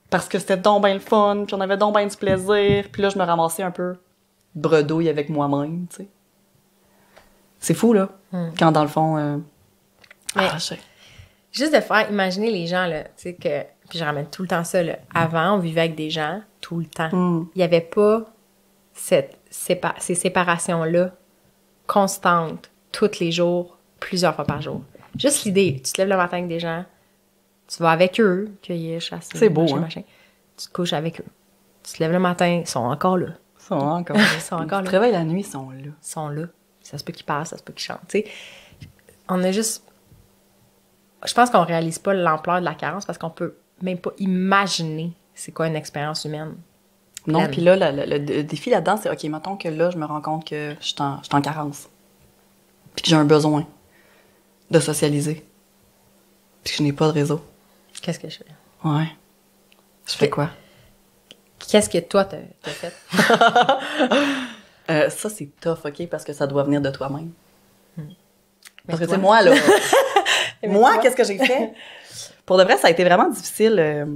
Parce que c'était donc bien le fun, puis on avait donc bien du plaisir, puis là, je me ramassais un peu bredouille avec moi-même, tu sais. C'est fou, là. Hmm. Quand dans le fond. Euh... Ah, juste de faire imaginer les gens, là, tu sais, que. Puis je ramène tout le temps ça, là. Avant, on vivait avec des gens, tout le temps. Hmm. Il n'y avait pas cette ces séparations-là constantes, tous les jours, plusieurs fois par jour. Juste l'idée, tu te lèves le matin avec des gens, tu vas avec eux, cueillir, chasser, c'est beau, hein? machin, tu te couches avec eux. Tu te lèves le matin, ils sont encore là. Ils sont encore là. Ils sont encore là. Tu travailles la nuit, ils sont là. Ils sont là. Ça se peut qu'ils passent, ça se peut qu'ils chantent. on a juste. Je pense qu'on réalise pas l'ampleur de la carence parce qu'on peut même pas imaginer c'est quoi une expérience humaine. Non, puis là, le, défi là-dedans, c'est OK, mettons que là, je me rends compte que je suis en, carence. Puis que j'ai un besoin de socialiser. Puis que je n'ai pas de réseau. Qu'est-ce que je fais? Ouais. Je fais quoi? Qu'est-ce que toi, t'as fait? Euh, ça, c'est tough, OK? Parce que ça doit venir de toi-même. Hmm. Parce que, c'est moi, là. moi, qu'est-ce que j'ai fait? Pour de vrai, ça a été vraiment difficile. Euh,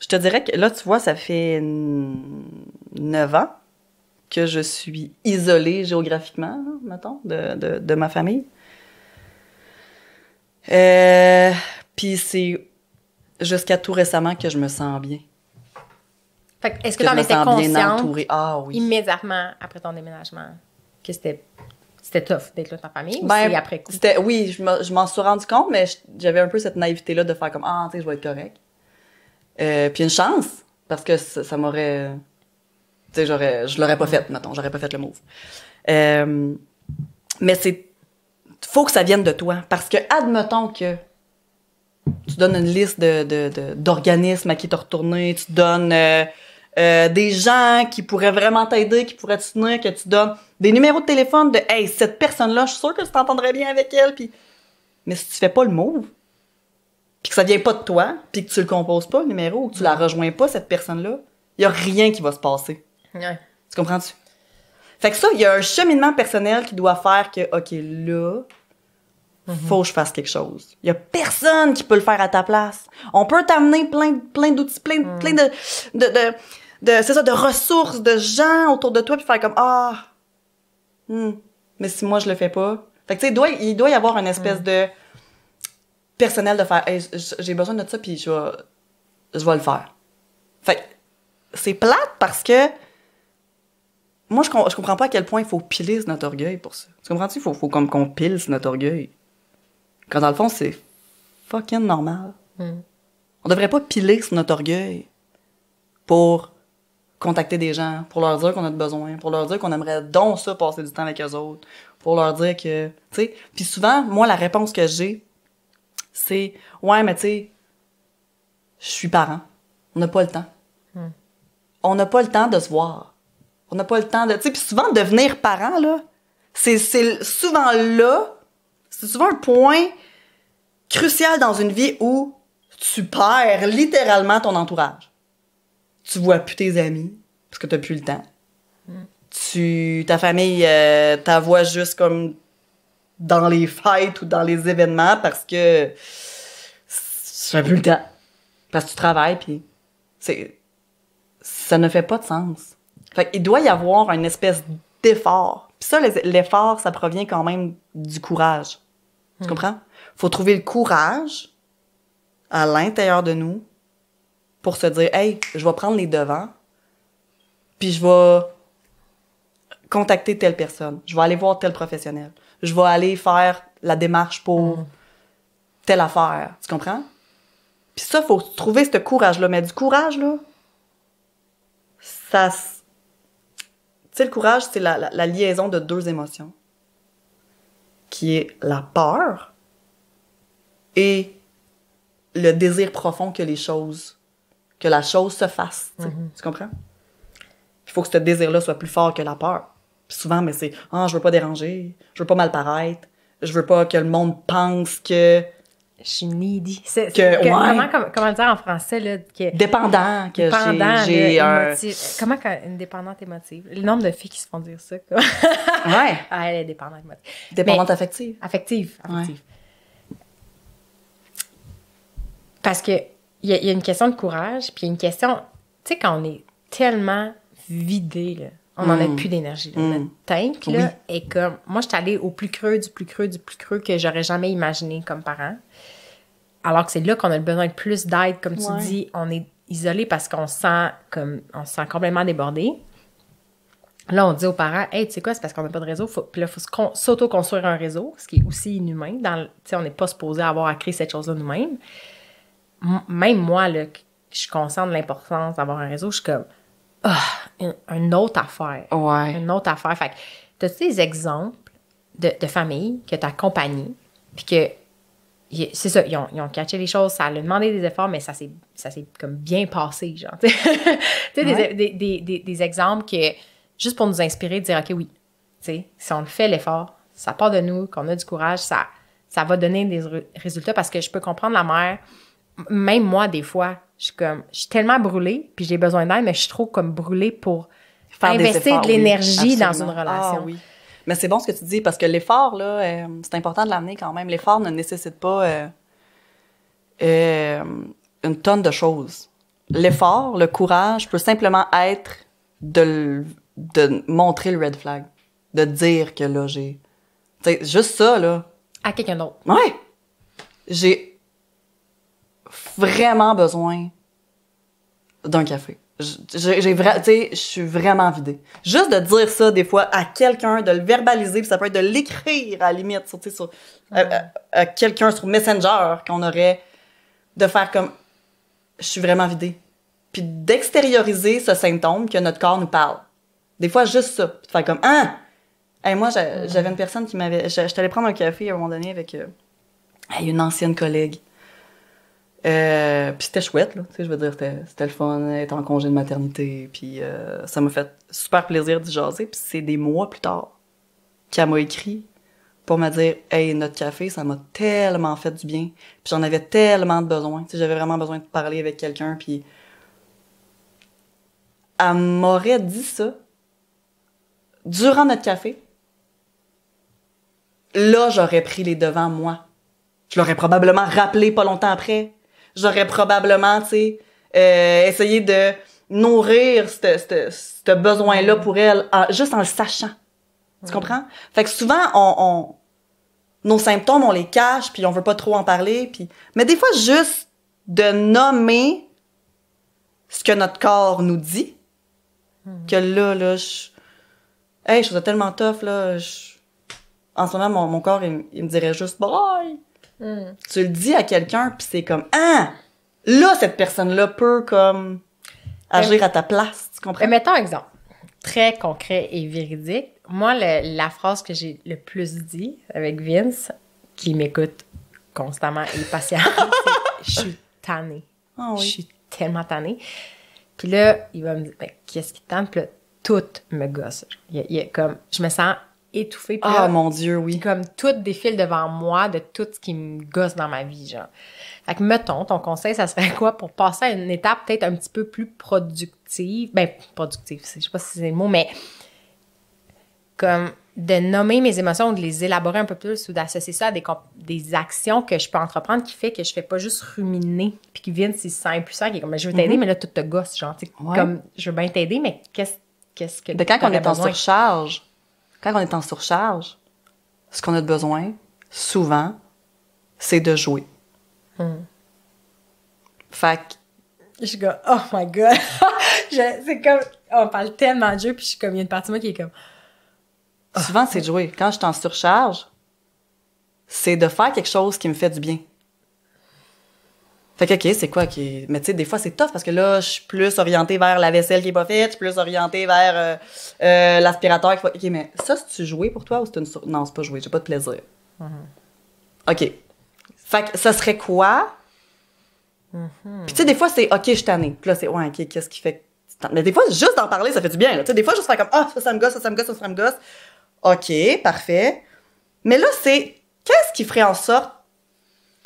je te dirais que là, tu vois, ça fait neuf ans que je suis isolée géographiquement, maintenant, mettons, de, de, ma famille. Euh, puis c'est jusqu'à tout récemment que je me sens bien. est-ce que, tu en étais consciente ah, oui. immédiatement après ton déménagement que c'était c'était tough d'être là dans ta famille ben, après coup? Oui, je m'en suis rendu compte, mais j'avais un peu cette naïveté-là de faire comme « Ah, tu sais, je vais être correct ». Euh, puis une chance, parce que ça, m'aurait... Tu sais, j'aurais, je l'aurais pas fait, mettons, j'aurais pas fait le move. Euh, mais c'est... Faut que ça vienne de toi, parce que admettons que tu donnes une liste de, d'organismes à qui te retourner, tu donnes euh, des gens qui pourraient vraiment t'aider, qui pourraient te soutenir, que tu donnes des numéros de téléphone de Hey, cette personne-là, je suis sûre que tu t'entendrais bien avec elle. Puis... Mais si tu fais pas le move, puis que ça vient pas de toi, puis que tu le composes pas, le numéro, ou que tu la rejoins pas, cette personne-là, il y a rien qui va se passer. Tu comprends-tu? Fait que ça, il y a un cheminement personnel qui doit faire que, OK, là, mhm. faut que je fasse quelque chose. Il y a personne qui peut le faire à ta place. On peut t'amener plein, plein d'outils, plein, mhm. plein de, de, de, c'est ça, de ressources, de gens autour de toi, puis faire comme ah, hmm. mais si moi je le fais pas. Fait que tu sais, il doit, y avoir une espèce mhm. de personnel de faire j'ai besoin de ça puis je vais je vais le faire. Fait c'est plate parce que moi je, comprends pas à quel point il faut piler notre orgueil pour ça. Tu comprends tu il faut, faut comme qu'on pile notre orgueil. Quand dans le fond c'est fucking normal. Hmm. On devrait pas piler notre orgueil pour contacter des gens, pour leur dire qu'on a de besoin, pour leur dire qu'on aimerait donc ça passer du temps avec eux autres, pour leur dire que, tu sais, puis souvent moi la réponse que j'ai c'est ouais, mais tu sais, je suis parent. On n'a pas le temps. Hmm. On n'a pas le temps de se voir. On n'a pas le temps de. Tu sais, puis souvent, devenir parent, là, c'est souvent là, c'est souvent le point crucial dans une vie où tu perds littéralement ton entourage. Tu vois plus tes amis parce que tu n'as plus le temps. Hmm. Tu, ta famille, euh, ta voix juste comme dans les fêtes ou dans les événements parce que c'est un le temps. Parce que tu travailles, puis c'est ça ne fait pas de sens. Fait Il doit y avoir une espèce d'effort. Puis ça, l'effort, ça provient quand même du courage. Tu hmm. comprends? Faut trouver le courage à l'intérieur de nous pour se dire, hey, je vais prendre les devants, puis je vais contacter telle personne, je vais aller voir tel professionnel, je vais aller faire la démarche pour mm. telle affaire. Tu comprends? Puis ça, faut trouver ce courage-là. Mais du courage, là, ça. Tu sais, le courage, c'est la, liaison de deux émotions, qui est la peur et le désir profond que les choses, que la chose se fasse. Tu mm-hmm. comprends? Il faut que ce désir-là soit plus fort que la peur souvent, mais c'est « Ah, ne je veux pas déranger, je veux pas mal paraître, je veux pas que le monde pense que... » Je suis needy. C'est, que, comment, dire en français? Là, dépendant. Que j'ai, un... comment une dépendante émotive? Le nombre de filles qui se font dire ça. Quoi. ouais. Ah, elle est dépendante Dépendante affective. Affective. affective. Parce que il y, a une question de courage, puis une question... Tu sais, quand on est tellement vidé, là, on n'en a mm. plus d'énergie. on mm. Notre là, est comme. Moi, je suis allée au plus creux, du plus creux, du plus creux que j'aurais jamais imaginé comme parent. Alors que c'est là qu'on a besoin de plus d'aide, comme tu dis. On est isolé parce qu'on sent comme on se sent complètement débordé. Là, on dit aux parents, hey, tu sais quoi, c'est parce qu'on n'a pas de réseau. puis là, il faut s'auto-construire un réseau, ce qui est aussi inhumain. Dans, on n'est pas supposé avoir à créer cette chose-là nous-mêmes. même moi, là, je suis consciente de l'importance d'avoir un réseau. Je suis comme, ah, un une autre affaire. Une autre affaire. Fait que, as-tu des exemples de, de familles que t'as accompagnées, puis que c'est ça, ils ont, ils ont, catché les choses, ça a demandé des efforts, mais ça s'est, comme bien passé, genre. tu sais, des, des, exemples que, juste pour nous inspirer, de dire, OK, oui, tu sais, si on fait l'effort, ça part de nous, qu'on a du courage, ça, ça va donner des résultats parce que je peux comprendre la mère, même moi, des fois, je suis comme, je suis tellement brûlée, puis j'ai besoin d'aide, mais je suis trop comme brûlée pour Faire investir efforts, de l'énergie dans une ah, relation. Ah, oui. Mais c'est bon ce que tu dis parce que l'effort là, euh, c'est important de l'amener quand même. L'effort ne nécessite pas euh, euh, une tonne de choses. L'effort, le courage peut simplement être de, de montrer le red flag, de dire que là j'ai, juste ça là. À quelqu'un d'autre. Ouais. J'ai vraiment besoin d'un café. J'ai je suis vraiment vidée. Juste de dire ça des fois à quelqu'un, de le verbaliser, ça peut être de l'écrire à la limite, sur, à, quelqu'un sur Messenger qu'on aurait de faire comme je suis vraiment vidée. Puis d'extérioriser ce symptôme que notre corps nous parle. Des fois juste ça, puis faire comme ah, hein? Et moi j'avais une personne qui m'avait, j'étais allée prendre un café à un moment donné avec euh, une ancienne collègue euh, puis c'était chouette, là. Tu sais, je veux dire, c'était le fun, d'être en congé de maternité. Puis euh, ça m'a fait super plaisir de jaser. Puis c'est des mois plus tard qu'elle m'a écrit pour me dire « Hey, notre café, ça m'a tellement fait du bien. Puis j'en avais tellement de besoin. Tu sais, j'avais vraiment besoin de parler avec quelqu'un. Puis elle m'aurait dit ça durant notre café. Là, j'aurais pris les devants, moi. Je l'aurais probablement rappelé pas longtemps après j'aurais probablement, tu sais, euh, essayé de nourrir ce besoin-là pour elle, juste en le sachant. Tu mm. comprends? Fait que souvent, on, nos symptômes, on les cache, puis on veut pas trop en parler, puis... Mais des fois, juste de nommer ce que notre corps nous dit, mm. que là, là, je... je suis tellement tough, là, En ce moment, mon, corps, il, il me dirait juste « bye ». Hmm. Tu le dis à quelqu'un, puis c'est comme Ah! Là, cette personne-là peut comme agir à ta place, tu comprends? Mais mettons exemple, très concret et véridique. Moi, la phrase que j'ai le plus dit avec Vince, qui m'écoute constamment et patient, je suis tannée. Ah je suis tellement tannée. Puis là, il va me dire, ben, qu'est-ce qui tente? Puis tout me gosse. Il, comme, je me sens étouffée. ah mon Dieu, oui. Comme tout défile devant moi de tout ce qui me gosse dans ma vie, genre. Fait que, mettons, ton conseil, ça serait quoi pour passer à une étape peut-être un petit peu plus productive? Ben, productive, je sais pas si c'est le mot, mais comme de nommer mes émotions, de les élaborer un peu plus ou d'associer ça à des, des actions que je peux entreprendre qui fait que je fais pas juste ruminer puis qui viennent si c'est impuissant qui comme je veux t'aider mm-hmm. mais là tout te gosse genre comme je veux bien t'aider mais qu'est-ce qu'est-ce que de quand on est en surcharge quand on est en surcharge, ce qu'on a de besoin, souvent, c'est de jouer. Hmm. Fait que... Je suis comme, oh my god! c'est comme, on parle tellement de jeu, puis je suis comme, il y a une partie de moi qui est comme... Souvent, c'est de jouer. Quand je suis en surcharge, c'est de faire quelque chose qui me fait du bien. Fait que, OK, c'est quoi qui. Mais tu sais, des fois, c'est tough parce que là, je suis plus orientée vers la vaisselle qui est pas faite, je suis plus orientée vers euh, euh, l'aspirateur OK, mais ça, c'est-tu joué pour toi ou c'est une. Non, c'est pas joué, j'ai pas de plaisir. Mm-hmm. OK. Fait que ça serait quoi? Mm-hmm. Puis tu sais, des fois, c'est OK, je suis tannée. Puis là, c'est Ouais, OK, qu'est-ce qui fait. Mais des fois, juste d'en parler, ça fait du bien. Tu sais, des fois, juste faire comme Ah, ça, me gosse, ça, me gosse, ça, ça me gosse. OK, parfait. Mais là, c'est Qu'est-ce qui ferait en sorte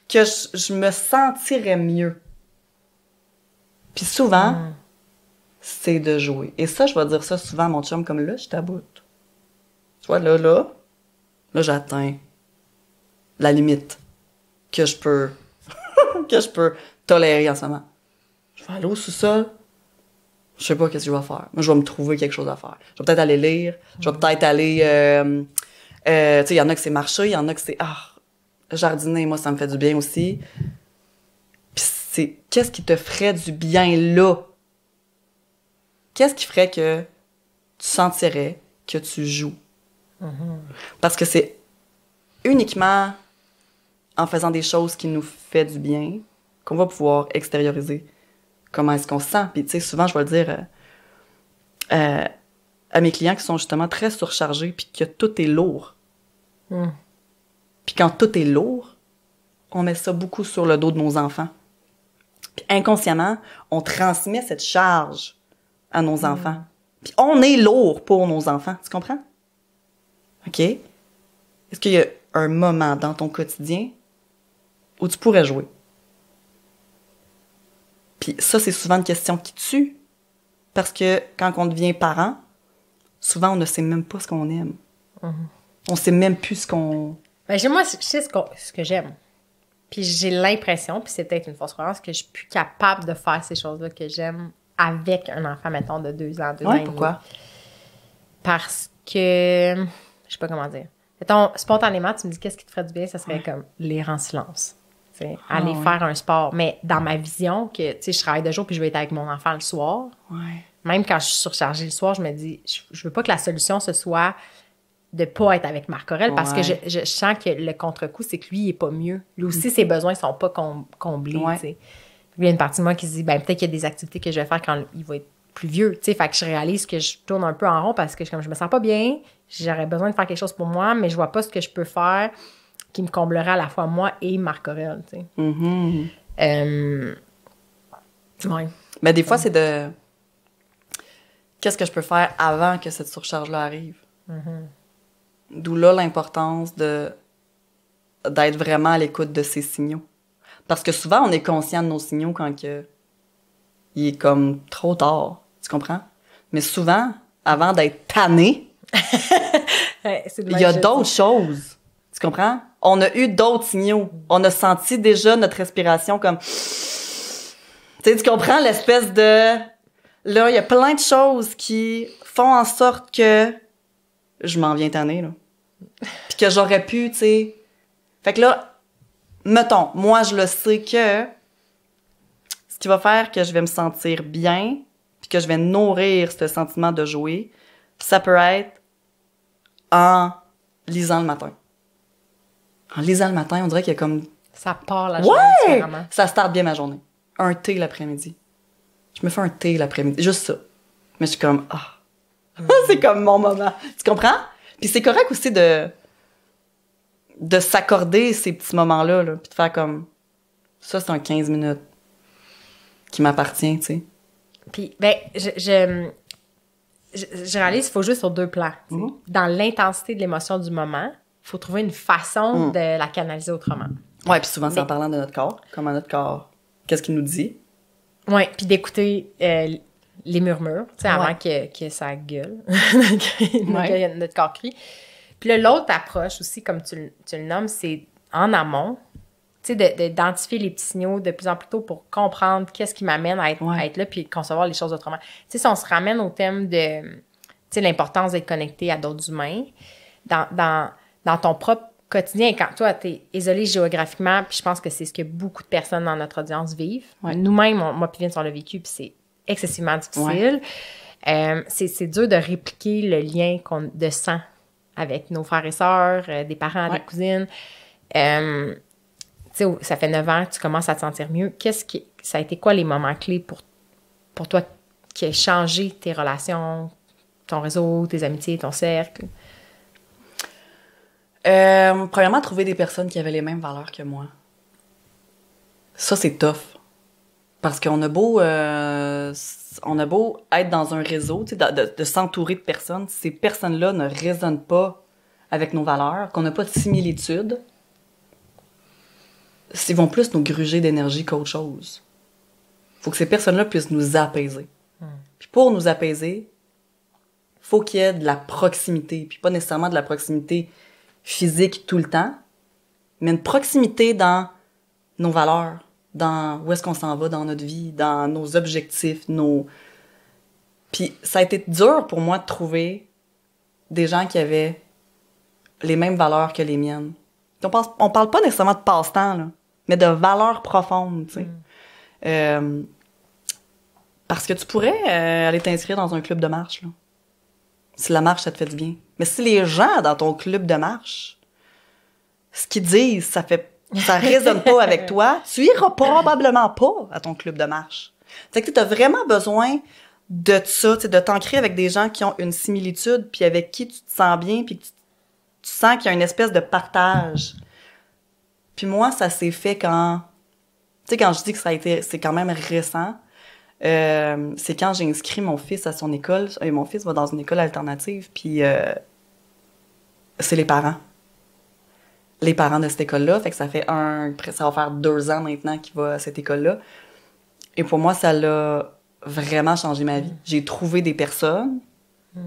que je, me sentirais mieux. Puis souvent, hmm. c'est de jouer. Et ça, je vais dire ça souvent à mon chum, comme là, je taboute. Tu vois, là, là, là, j'atteins la limite que je peux, que je peux tolérer en ce moment. Je vais aller au sous-sol, je sais pas qu'est-ce que je vais faire. Moi, je vais me trouver quelque chose à faire. Je vais peut-être aller lire, je vais hmm. peut-être aller... Euh, euh, tu sais, il y en a que c'est marcher, il y en a que c'est... Ah, jardiner, moi, ça me fait du bien aussi. Puis c'est qu'est-ce qui te ferait du bien là? Qu'est-ce qui ferait que tu sentirais que tu joues? Mm-hmm. Parce que c'est uniquement en faisant des choses qui nous fait du bien qu'on va pouvoir extérioriser comment est-ce qu'on se sent. Puis, tu sais, souvent, je vais le dire euh, euh, à mes clients qui sont justement très surchargés puis que tout est lourd. Mm. Puis quand tout est lourd, on met ça beaucoup sur le dos de nos enfants. Puis inconsciemment, on transmet cette charge à nos mm. enfants. Puis on est lourd pour nos enfants, tu comprends? OK? Est-ce qu'il y a un moment dans ton quotidien où tu pourrais jouer? Puis ça, c'est souvent une question qui tue. Parce que quand on devient parent, souvent, on ne sait même pas ce qu'on aime. On mm-hmm. On sait même plus ce qu'on ben, moi, je ce, que j'aime. Puis j'ai l'impression, puis c'est peut-être une fausse croyance, que je suis plus capable de faire ces choses-là que j'aime avec un enfant, mettons, de deux ans, deux ans. Pourquoi? Parce que. Je sais pas comment dire. spontanément, tu me dis qu'est-ce qui te ferait du bien, ça serait comme lire en silence. Ah aller faire un sport. Mais dans ma vision, que tu sais, je travaille de jour puis je vais être avec mon enfant le soir. Même quand je suis surchargée le soir, je me dis, je, je veux pas que la solution ce soit de pas être avec Marc Aurel parce que je, sens que le contre-coup, c'est que lui, il est pas mieux. Lui aussi, ses besoins sont pas comblés. il y a une partie de moi qui se dit, ben, peut-être qu'il y a des activités que je vais faire quand il va être plus vieux. tu sais Fait que je réalise que je tourne un peu en rond parce que comme je me sens pas bien, j'aurais besoin de faire quelque chose pour moi, mais je vois pas ce que je peux faire qui me comblerait à la fois moi et Marc Aurel. Mm Mais des fois, c'est de. Qu'est-ce que je peux faire avant que cette surcharge-là arrive? Mm-hmm. D'où là l'importance de d'être vraiment à l'écoute de ces signaux. Parce que souvent, on est conscient de nos signaux quand que, il est comme trop tard. Tu comprends? Mais souvent, avant d'être tanné, il y a d'autres choses. Tu comprends? On a eu d'autres signaux. On a senti déjà notre respiration comme... Tu tu comprends l'espèce de... Là, il y a plein de choses qui font en sorte que je m'en viens tanner, là. Puis que j'aurais pu, tu sais. Fait que là, mettons, moi, je le sais que ce qui va faire que je vais me sentir bien, puis que je vais nourrir ce sentiment de jouer, ça peut être en lisant le matin. En lisant le matin, on dirait qu'il y a comme... Ça part la journée ouais! Ça starte bien ma journée. Un thé l'après-midi. Je me fais un thé l'après-midi. Juste ça. Mais je suis comme... ah. c'est comme mon moment. Tu comprends? Puis c'est correct aussi de de s'accorder ces petits moments-là, puis de faire comme ça, c'est un 15 minutes qui m'appartient, tu sais. Puis, ben, je, je, réalise qu'il faut juste sur deux plans. Mhm. Dans l'intensité de l'émotion du moment, il faut trouver une façon mhm. de la canaliser autrement. Ouais, puis souvent, c'est en parlant de notre corps, comment notre corps, qu'est-ce qu'il nous dit. Ouais, puis d'écouter euh, les murmures, tu sais, avant que, que, ça gueule, ouais. notre corps crie. Puis l'autre approche aussi, comme tu, tu le nommes, c'est en amont, tu sais, d'identifier les petits signaux de plus en plus tôt pour comprendre qu'est-ce qui m'amène à, être à, être là puis concevoir les choses autrement. Tu sais, si on se ramène au thème de, tu sais, l'importance d'être connecté à d'autres humains, dans, dans, dans ton propre quotidien, quand toi, tu es isolé géographiquement, puis je pense que c'est ce que beaucoup de personnes dans notre audience vivent. Nous-mêmes, moi puis Vince, on l'a vécu, puis c'est excessivement difficile. Euh, c'est dur de répliquer le lien de sang avec nos frères et sœurs, euh, des parents, des cousines. Euh, ça fait neuf ans que tu commences à te sentir mieux. Qu'est-ce qui, ça a été quoi les moments clés pour, pour toi qui a changé tes relations, ton réseau, tes amitiés, ton cercle? premièrement, trouver des personnes qui avaient les mêmes valeurs que moi. Ça, c'est tough. Parce qu'on a beau, euh, on a beau être dans un réseau, de, de s'entourer de personnes, ces personnes-là ne résonnent pas avec nos valeurs, qu'on n'a pas de similitude, ils vont plus nous gruger d'énergie qu'autre chose. Faut que ces personnes-là puissent nous apaiser. Hmm. Puis pour nous apaiser, faut qu'il y ait de la proximité, puis pas nécessairement de la proximité physique tout le temps, mais une proximité dans nos valeurs, dans où est-ce qu'on s'en va dans notre vie, dans nos objectifs, nos... Puis ça a été dur pour moi de trouver des gens qui avaient les mêmes valeurs que les miennes. On, on parle pas nécessairement de passe-temps, mais de valeurs profondes, tu sais. Mm. Euh, parce que tu pourrais euh, aller t'inscrire dans un club de marche, là. Si la marche, ça te fait du bien. Mais si les gens dans ton club de marche, ce qu'ils disent, ça fait ça résonne pas avec toi, tu iras probablement pas à ton club de marche. C'est que tu as vraiment besoin de ça, de t'ancrer avec des gens qui ont une similitude, puis avec qui tu te sens bien, puis tu, sens qu'il y a une espèce de partage. Puis moi, ça s'est fait quand... Tu sais, quand je dis que ça a été... C'est quand même récent. Euh, c'est quand j'ai inscrit mon fils à son école. Et euh, mon fils va dans une école alternative, puis... Euh, c'est les parents les parents de cette école-là. Fait que ça fait un, ça va faire deux ans maintenant qu'il va à cette école-là. Et pour moi, ça l'a vraiment changé ma vie. J'ai trouvé des personnes hmm.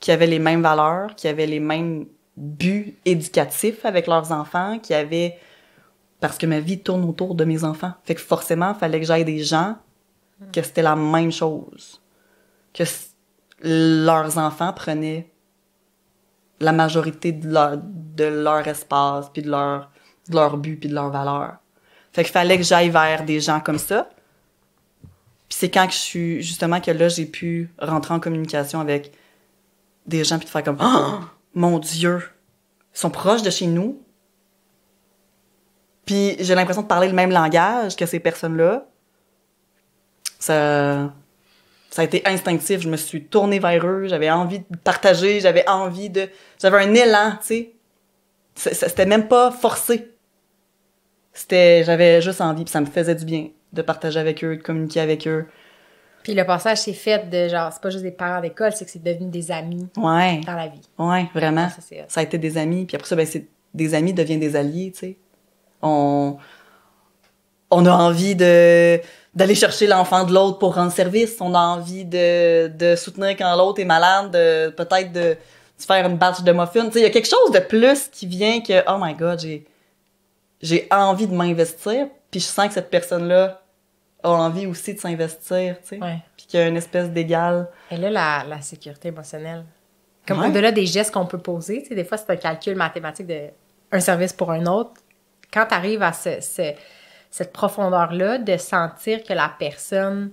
qui avaient les mêmes valeurs, qui avaient les mêmes buts éducatifs avec leurs enfants, qui avaient parce que ma vie tourne autour de mes enfants. Fait que forcément, il fallait que j'aille des gens hmm. que c'était la même chose. Que leurs enfants prenaient la majorité de leur, de leur espace, puis de leur, de leur but, puis de leur valeur. Fait qu'il fallait que j'aille vers des gens comme ça. Puis c'est quand que je suis, justement, que là, j'ai pu rentrer en communication avec des gens, puis de faire comme, Ah! mon Dieu, ils sont proches de chez nous. Puis j'ai l'impression de parler le même langage que ces personnes-là. Ça, ça a été instinctif. Je me suis tournée vers eux, j'avais envie de partager, j'avais envie de... J'avais un élan, tu sais. C'était même pas forcé. C'était... J'avais juste envie, puis ça me faisait du bien de partager avec eux, de communiquer avec eux. Puis le passage s'est fait de genre, c'est pas juste des parents d'école, c'est que c'est devenu des amis dans la vie. Ouais, vraiment. Ça, a été des amis. Puis après ça, ben, c'est des amis deviennent des alliés, tu sais. On, on a envie de, d'aller chercher l'enfant de l'autre pour rendre service. On a envie de, soutenir quand l'autre est malade, peut-être de, faire une batch de muffins. Il y a quelque chose de plus qui vient que « Oh my God, j'ai, j'ai envie de m'investir. » Puis je sens que cette personne-là a envie aussi de s'investir, Puis qu'il y a une espèce d'égal. Et là, la, sécurité émotionnelle. Comme au-delà des gestes qu'on peut poser, des fois, c'est un calcul mathématique de un service pour un autre. Quand tu arrives à ce cette profondeur-là de sentir que la personne,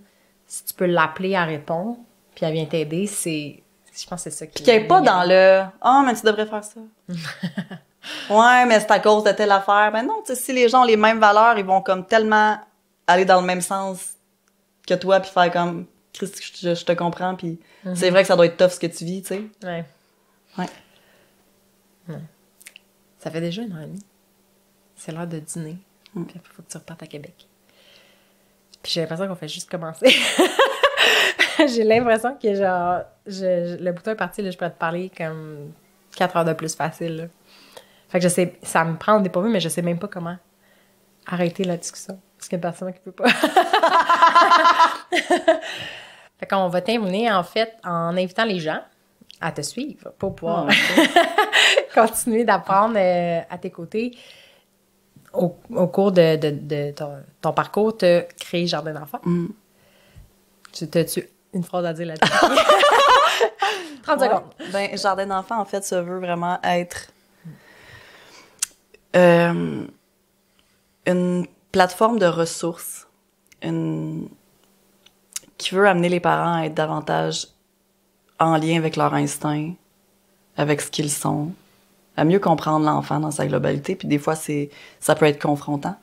si tu peux l'appeler, à répondre, puis elle vient t'aider, c'est. Je pense que c'est ça qui. Puis qu'elle pas dans le. Ah, oh, mais tu devrais faire ça. ouais, mais c'est à cause de telle affaire. Mais ben non, tu sais, si les gens ont les mêmes valeurs, ils vont comme tellement aller dans le même sens que toi, puis faire comme. Christ, je, te comprends, puis mhm. c'est vrai que ça doit être tough ce que tu vis, tu sais. Ouais. Ouais. Ça fait déjà une heure C'est l'heure de dîner. Il faut que tu repartes à Québec. Puis j'ai l'impression qu'on fait juste commencer. j'ai l'impression que, genre, le bouton est parti, là, je peux te parler comme quatre heures de plus facile. Fait que je sais, ça me prend des dépourvu, mais je sais même pas comment arrêter la discussion. Parce qu'il y a personne qui peut pas. fait qu'on va t'inviter, en fait, en invitant les gens à te suivre pour pouvoir ah, continuer d'apprendre euh, à tes côtés au, cours de, ton, parcours, tu as créé Jardin d'enfants. Mm. Tu une phrase à dire là-dessus? 30 secondes. Ben, Jardin d'enfants, en fait, ça veut vraiment être euh, une plateforme de ressources qui veut amener les parents à être davantage en lien avec leur instinct, avec ce qu'ils sont, à mieux comprendre l'enfant dans sa globalité. Puis des fois, c'est ça peut être confrontant.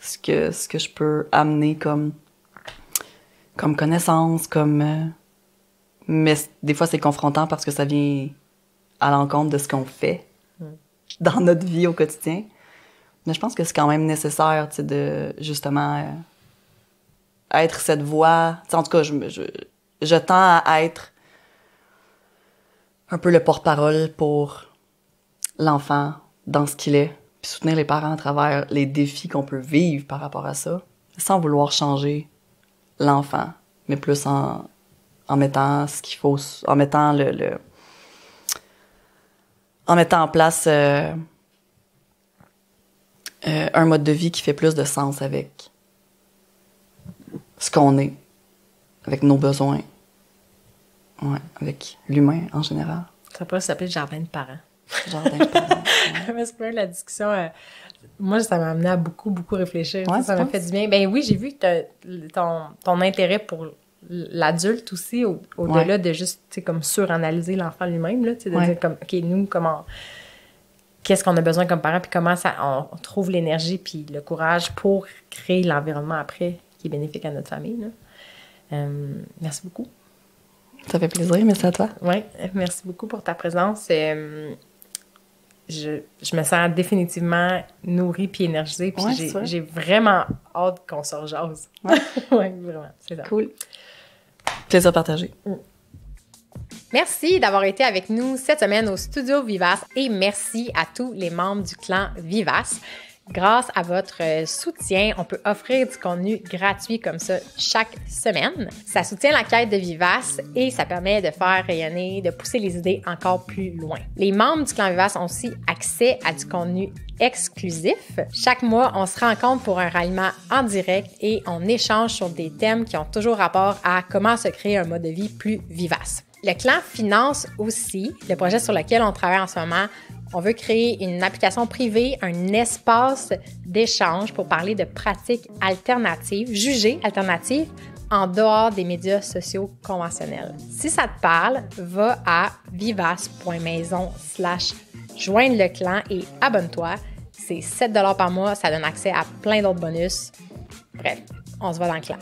Ce que, ce que je peux amener comme, comme connaissance, comme. Euh, mais des fois, c'est confrontant parce que ça vient à l'encontre de ce qu'on fait dans notre vie au quotidien. Mais je pense que c'est quand même nécessaire de justement euh, être cette voix. en tout cas, je, je, je tends à être un peu le porte-parole pour l'enfant dans ce qu'il est, puis soutenir les parents à travers les défis qu'on peut vivre par rapport à ça, sans vouloir changer l'enfant, mais plus en, en mettant ce qu'il faut, en mettant le, en mettant en place euh, euh, un mode de vie qui fait plus de sens avec ce qu'on est, avec nos besoins, avec l'humain en général. Ça peut s'appeler jardin de parents. la discussion, euh, moi, ça m'a amené à beaucoup, beaucoup réfléchir. ça m'a fait du bien. Ben oui, j'ai vu ton, ton intérêt pour l'adulte aussi, au-delà de juste, comme suranalyser l'enfant lui-même, de dire, OK, nous, comment... Qu'est-ce qu'on a besoin comme parents, puis comment ça, on trouve l'énergie puis le courage pour créer l'environnement après qui est bénéfique à notre famille. Euh, merci beaucoup. Ça fait plaisir, merci à toi. Oui, merci beaucoup pour ta présence. Euh, je, me sens définitivement nourrie puis énergisée. Puis j'ai vraiment hâte qu'on sorte rejase. Ouais. vraiment. C'est ça. Cool. Plaisir partagé. Mm. Merci d'avoir été avec nous cette semaine au Studio Vivace et merci à tous les membres du clan Vivace. Grâce à votre euh, soutien, on peut offrir du contenu gratuit comme ça chaque semaine. Ça soutient la quête de Vivace et ça permet de faire rayonner, de pousser les idées encore plus loin. Les membres du clan Vivace ont aussi accès à du contenu exclusif. Chaque mois, on se rencontre pour un ralliement en direct et on échange sur des thèmes qui ont toujours rapport à comment se créer un mode de vie plus vivace. Le clan finance aussi le projet sur lequel on travaille en ce moment on veut créer une application privée, un espace d'échange pour parler de pratiques alternatives, jugées alternatives, en dehors des médias sociaux conventionnels. Si ça te parle, va à vivace.maison slash joindre le clan et abonne-toi. C'est 7 par mois, ça donne accès à plein d'autres bonus. Bref, on se voit dans le clan.